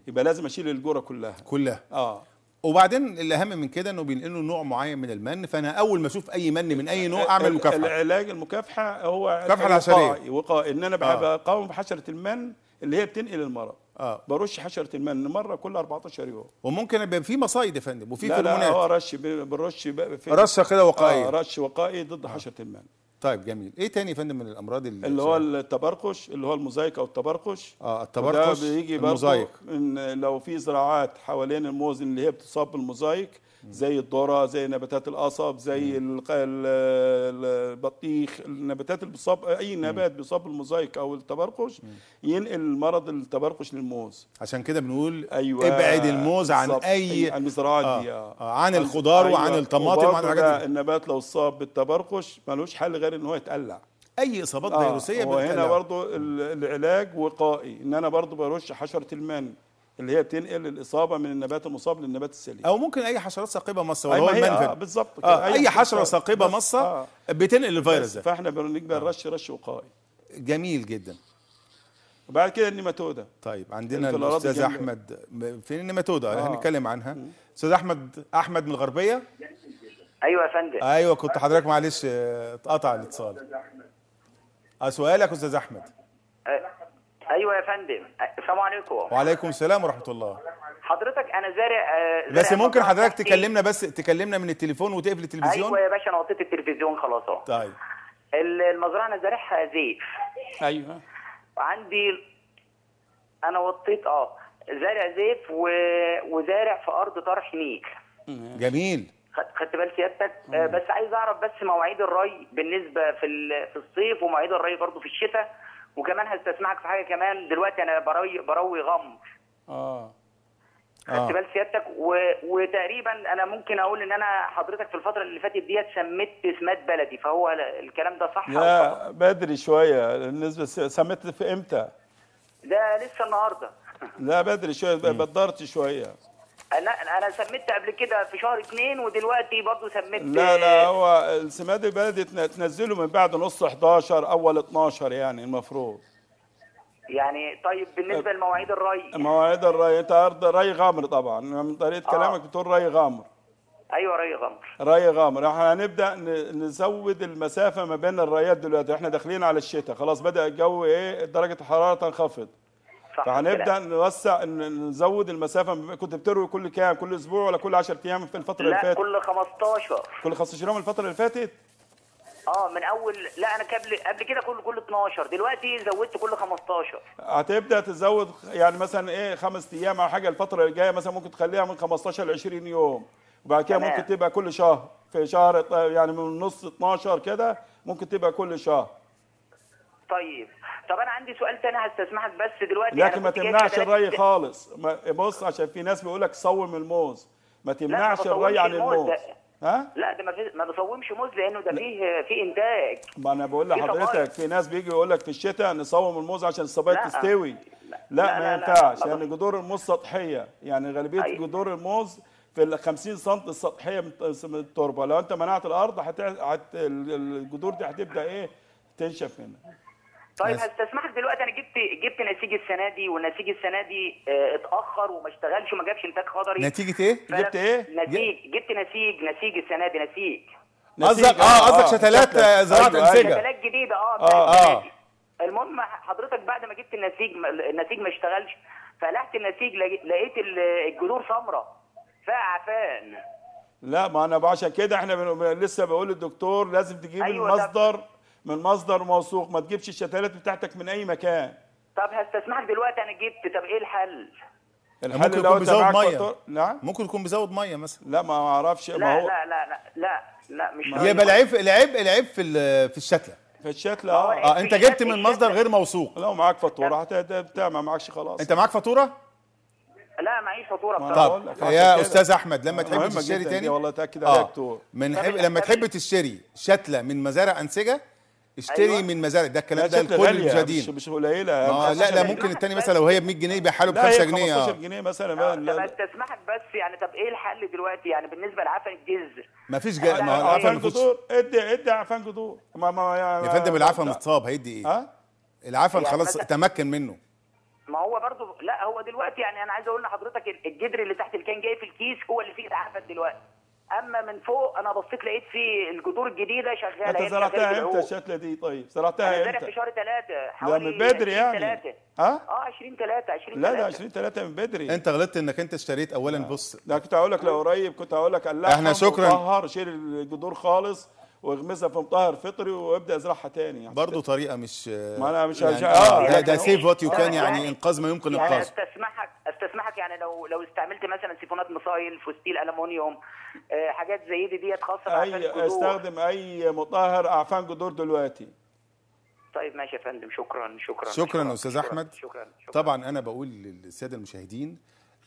S2: يبقى لازم اشيل الجوره كلها كلها اه
S1: وبعدين الاهم من كده انه بينقلوا نوع معين من المن فانا اول ما اشوف اي من من اي نوع اعمل مكافحه
S2: العلاج المكافحه هو مكافحه العشريه
S1: وقائي ان انا
S2: بقاوم آه. بحشره المن اللي هي بتنقل المرض اه برش حشره المن مره كل 14
S1: يوم وممكن يبقى في مصايد يا فندم وفي لا هو
S2: رش بنرش رشه كده وقائيه آه رش
S1: وقائي ضد آه. حشره المن طيب جميل ايه تاني يا فندم من الامراض اللي, اللي هو
S2: التبرقش اللي هو الموزايك او آه، التبرقش
S1: اه التبرقش ده بيجي
S2: إن لو في زراعات حوالين الموز اللي هي بتصاب بالموزايك زي الذره زي نباتات القصب زي البطيخ النباتات اللي بتصاب اي نبات بيصاب بالموزايك او التبرقش ينقل مرض التبرقش للموز
S1: عشان كده بنقول أيوة ابعد الموز عن اي أيوة، عن المزرعات آه، دي آه. آه. عن الخضار أيوة. وعن الطماطم وعن الحاجات دي
S2: النبات لو اتصاب بالتبرقش ملوش حل غير ان هو يتقلع
S1: اي اصابات آه، فيروسيه آه. هو هنا برضو
S2: العلاج وقائي ان انا برضو برش حشره المن اللي هي بتنقل الاصابه من النبات المصاب للنبات السليم او ممكن اي
S1: حشرات ثاقبه مصه ولا هو المنفذ آه بالظبط آه اي, حشره ثاقبه مصه آه بتنقل الفيروس ده فاحنا
S2: بنجبر آه. رش رش وقائي جميل جدا وبعد كده النيماتودا طيب عندنا الاستاذ احمد
S1: فين النيماتودا آه. هنتكلم عنها استاذ احمد احمد من الغربيه ايوه يا فندم ايوه كنت حضرتك معلش آه، اتقطع الاتصال اه سؤالك استاذ احمد
S5: أه. ايوه يا فندم السلام عليكم
S1: وعليكم السلام ورحمه الله
S5: حضرتك انا زارع آه، بس ممكن حضرتك تكلمنا
S1: بس تكلمنا من التليفون وتقفل التلفزيون ايوه يا
S5: باشا انا وطيت التلفزيون
S1: خلاص اهو طيب
S5: المزرعه انا زارعها زيت ايوه وعندي انا وطيت اه زارع زيت و... وزارع في ارض طرح نيل جميل خدت بال سيادتك آه، بس عايز اعرف بس مواعيد الري بالنسبه في في الصيف ومواعيد الري برضه في الشتاء وكمان هستسمعك في حاجه كمان دلوقتي انا بروي بروي غمر اه خدت آه. بال سيادتك و... وتقريبا انا ممكن اقول ان انا حضرتك في الفتره اللي فاتت ديت سميت سمات بلدي فهو الكلام ده صح لا
S2: بدري شويه بالنسبه سميت في امتى؟
S5: ده لسه النهارده
S2: لا بدري شويه بدرت شويه
S5: انا انا سميت قبل كده في شهر اثنين ودلوقتي برضه سميت لا لا
S2: هو السماد البلدي تنزله من بعد نص 11 اول 12 يعني المفروض
S5: يعني طيب بالنسبه لمواعيد الري
S2: مواعيد الري انت ري غمر طبعا من طريقه آه. كلامك بتقول ري غمر ايوه ري غمر ري غمر احنا هنبدا نزود المسافه ما بين الريات دلوقتي احنا داخلين على الشتاء خلاص بدا الجو ايه درجه الحراره تنخفض فهنبدا نوسع نزود المسافه كنت بتروي كل كام كل اسبوع ولا كل 10 ايام في الفتره اللي فاتت؟ لا كل 15 كل 15 يوم الفتره اللي فاتت؟
S5: اه من اول لا انا قبل قبل كده كل كل 12 دلوقتي زودت كل 15
S2: هتبدا تزود يعني مثلا ايه خمس ايام او حاجه الفتره اللي جايه مثلا ممكن تخليها من 15 ل 20 يوم وبعد كده ممكن تبقى كل شهر في شهر يعني من نص 12 كده ممكن تبقى كل شهر
S5: طيب طب انا عندي سؤال ثاني هستسمحك بس دلوقتي لكن ما تمنعش الري خالص
S2: بص عشان في ناس بيقول لك صوم الموز ما تمنعش الري عن الموز ده. ها؟
S5: لا ده ما, في... ما بصومش موز لانه ده فيه في انتاج
S2: ما انا بقول لحضرتك في ناس بيجي يقول لك في الشتاء نصوم الموز عشان الصبايا تستوي لا, لا, لا ما ينفعش يعني جذور الموز سطحيه يعني غالبيه أيه. جذور الموز في ال 50 سم السطحيه من التربه لو انت منعت الارض هت... هت... الجذور دي هتبدا ايه تنشف منها طيب
S5: هستسمحك دلوقتي انا جبت جبت نسيج السنه دي والنسيج السنه دي آه، اتاخر وما اشتغلش وما جابش انتاج
S1: خضري نتيجه ايه؟ جبت ايه؟ نسيج
S5: جبت نسيج نسيج السنه دي نسيج
S1: آه، قصدك اه قصدك شتلات آه، زراعه انسجه أيوة، أيوة. شتلات جديده اه اه اه
S5: المهم حضرتك بعد ما جبت النسيج النسيج ما اشتغلش فلحت النسيج لقيت الجذور سمراء فعفان
S2: لا ما انا عشان كده احنا لسه بقول للدكتور لازم تجيب أيوة المصدر ده. من مصدر موثوق ما تجيبش الشتلات بتاعتك من اي
S1: مكان
S5: طب هستسمحك دلوقتي انا جبت طب ايه الحل
S1: الحل ممكن يكون بيزود ميه وطر... لا نعم. ممكن يكون بيزود ميه مثلا لا ما اعرفش لا, ما هو... لا
S5: لا لا لا لا مش يبقى العيب
S1: العيب العيب في في الشتله في الشتله اه اه, آه، انت جبت من مصدر غير موثوق لو معاك فاتوره بتاع ما معكش خلاص انت معاك فاتوره لا معيش فاتوره بصراحه طب يا استاذ احمد لما تحب تشتري تاني والله اتاكد يا دكتور آه. من لما تحب تشتري شتله من مزارع انسجه أيوة. اشتري أيوة. من مزارع ده الكلام ده لكل المشاهدين مش, مش قليله لا لا ممكن الثاني مثلا لو هي ب 100 جنيه يبيعها له ب 5 جنيه 15 جنيه
S2: مثلا بقى آه، طب انت تسمح
S5: بس يعني طب ايه الحل دلوقتي يعني بالنسبه لعفن الجزر مفيش جزر ما هو عفن جذور ادي ادي عفن جذور ما ما يا فندم العفن
S1: اتصاب هيدي ايه؟ آه؟ العفن يعني خلاص تمكن منه
S5: ما هو برضه لا هو دلوقتي يعني انا عايز اقول لحضرتك الجدر اللي تحت اللي كان جاي في الكيس هو اللي فيه العفن دلوقتي اما من فوق انا بصيت لقيت في الجذور الجديده شغاله انت زرعتها امتى
S1: الشتله دي طيب زرعتها امتى؟ في شهر ثلاثه حوالي من بدري يعني ها؟
S5: اه 20 3 20 لا ده 20
S1: 3 من بدري انت غلطت انك انت اشتريت اولا آه. بص ده كنت هقول لك لو قريب كنت هقول لك لا احنا شكرا طهر شيل الجذور خالص
S2: واغمسها في مطهر فطري وابدا ازرعها تاني يعني برضه طريقه
S1: مش ما انا مش يعني آه،, اه ده, يعني ده سيف وات يو كان يعني انقاذ ما يمكن انقاذه يعني استسمحك استسمحك
S5: يعني لو لو استعملت مثلا سيفونات مصايل فوستيل المونيوم آه، حاجات زي دي ديت خاصه اي جذور. استخدم
S1: اي مطهر اعفان جذور دلوقتي
S5: طيب ماشي يا فندم شكرا شكرا شكرا, شكرا استاذ احمد شكرا, شكرا
S1: طبعا انا بقول للساده المشاهدين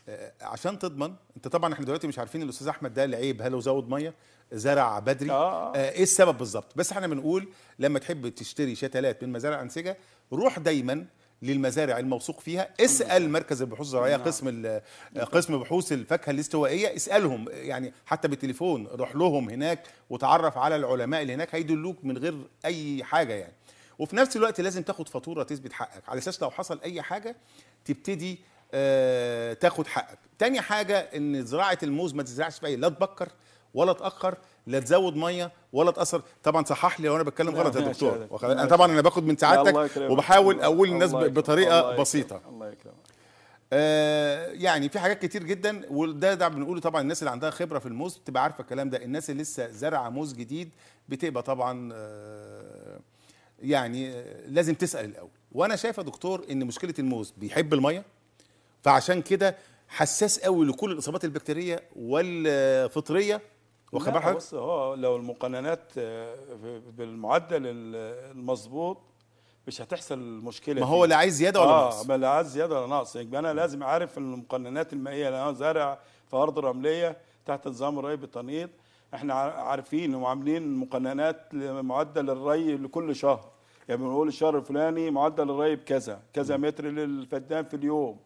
S1: آه، عشان تضمن انت طبعا احنا دلوقتي مش عارفين الاستاذ احمد ده العيب هل زود ميه زرع بدري آه. آه ايه السبب بالظبط بس احنا بنقول لما تحب تشتري شتلات من مزارع انسجه روح دايما للمزارع الموثوق فيها اسال مركز البحوث الزراعيه نعم. قسم نعم. قسم بحوث الفاكهه الاستوائيه اسالهم يعني حتى بالتليفون روح لهم هناك وتعرف على العلماء اللي هناك هيدلوك من غير اي حاجه يعني وفي نفس الوقت لازم تاخد فاتوره تثبت حقك على اساس لو حصل اي حاجه تبتدي آه، تاخد حقك تاني حاجه ان زراعه الموز ما تزرعش في اي لا تبكر ولا تاخر لا تزود ميه ولا تاثر طبعا صحح لي لو انا بتكلم غلط يا دكتور انا طبعا انا باخد من سعادتك وبحاول اقول للناس بطريقه بسيطه الله يكرمك آه يعني في حاجات كتير جدا وده ده بنقوله طبعا الناس اللي عندها خبره في الموز بتبقى عارفه الكلام ده الناس اللي لسه زارعه موز جديد بتبقى طبعا آه يعني آه لازم تسال الاول وانا شايف يا دكتور ان مشكله الموز بيحب الميه فعشان كده حساس قوي لكل الاصابات البكتيريه والفطريه واخد بالك بص
S2: هو لو المقننات آه، بالمعدل المظبوط مش هتحصل مشكله ما هو آه، لا عايز زياده ولا نقص اه لا عايز زياده ولا نقص يبقى يعني انا لازم اعرف المقننات المائيه اللي انا زارع في ارض رمليه تحت نظام الري بالتنقيط احنا عارفين وعاملين مقننات لمعدل الري لكل شهر يعني بنقول الشهر الفلاني معدل الري بكذا كذا متر للفدان في اليوم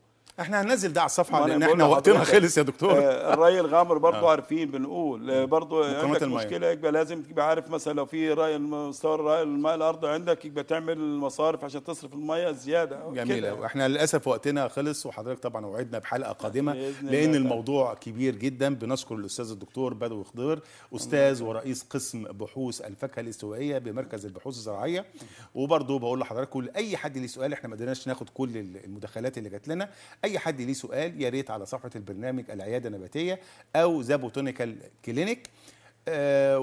S2: احنا هننزل ده على الصفحه لان احنا وقتنا خلص يا دكتور آه، الري الغامر برضه آه. عارفين بنقول آه، برضه عندك مشكله يبقى لازم تبقى عارف مثلا لو في راي مستوى ري الماء الارض عندك يبقى تعمل المصارف عشان تصرف الميه
S1: زياده جميله واحنا للاسف وقتنا خلص وحضرتك طبعا وعدنا بحلقه قادمه لان الموضوع كبير جدا بنشكر الاستاذ الدكتور بدوي خضير استاذ ورئيس قسم بحوث الفاكهه الاستوائيه بمركز البحوث الزراعيه وبرضه بقول لحضراتكم لاي حد ليه سؤال احنا ما قدرناش ناخد كل المداخلات اللي جات لنا اي حد ليه سؤال يا ريت على صفحه البرنامج العياده النباتيه او زابوتونيكال آه، كلينيك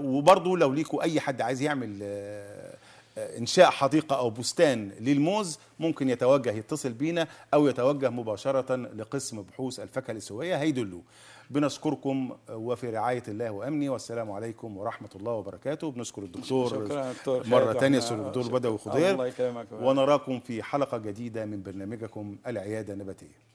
S1: وبرضو لو ليكوا اي حد عايز يعمل آه، آه، انشاء حديقه او بستان للموز ممكن يتوجه يتصل بينا او يتوجه مباشره لقسم بحوث الفاكهه الاسيويه هيدلوه بنشكركم آه، وفي رعاية الله وأمني والسلام عليكم ورحمة الله وبركاته بنشكر الدكتور مرة ثانية الدكتور بدوي خضير ونراكم في حلقة جديدة من برنامجكم العيادة النباتية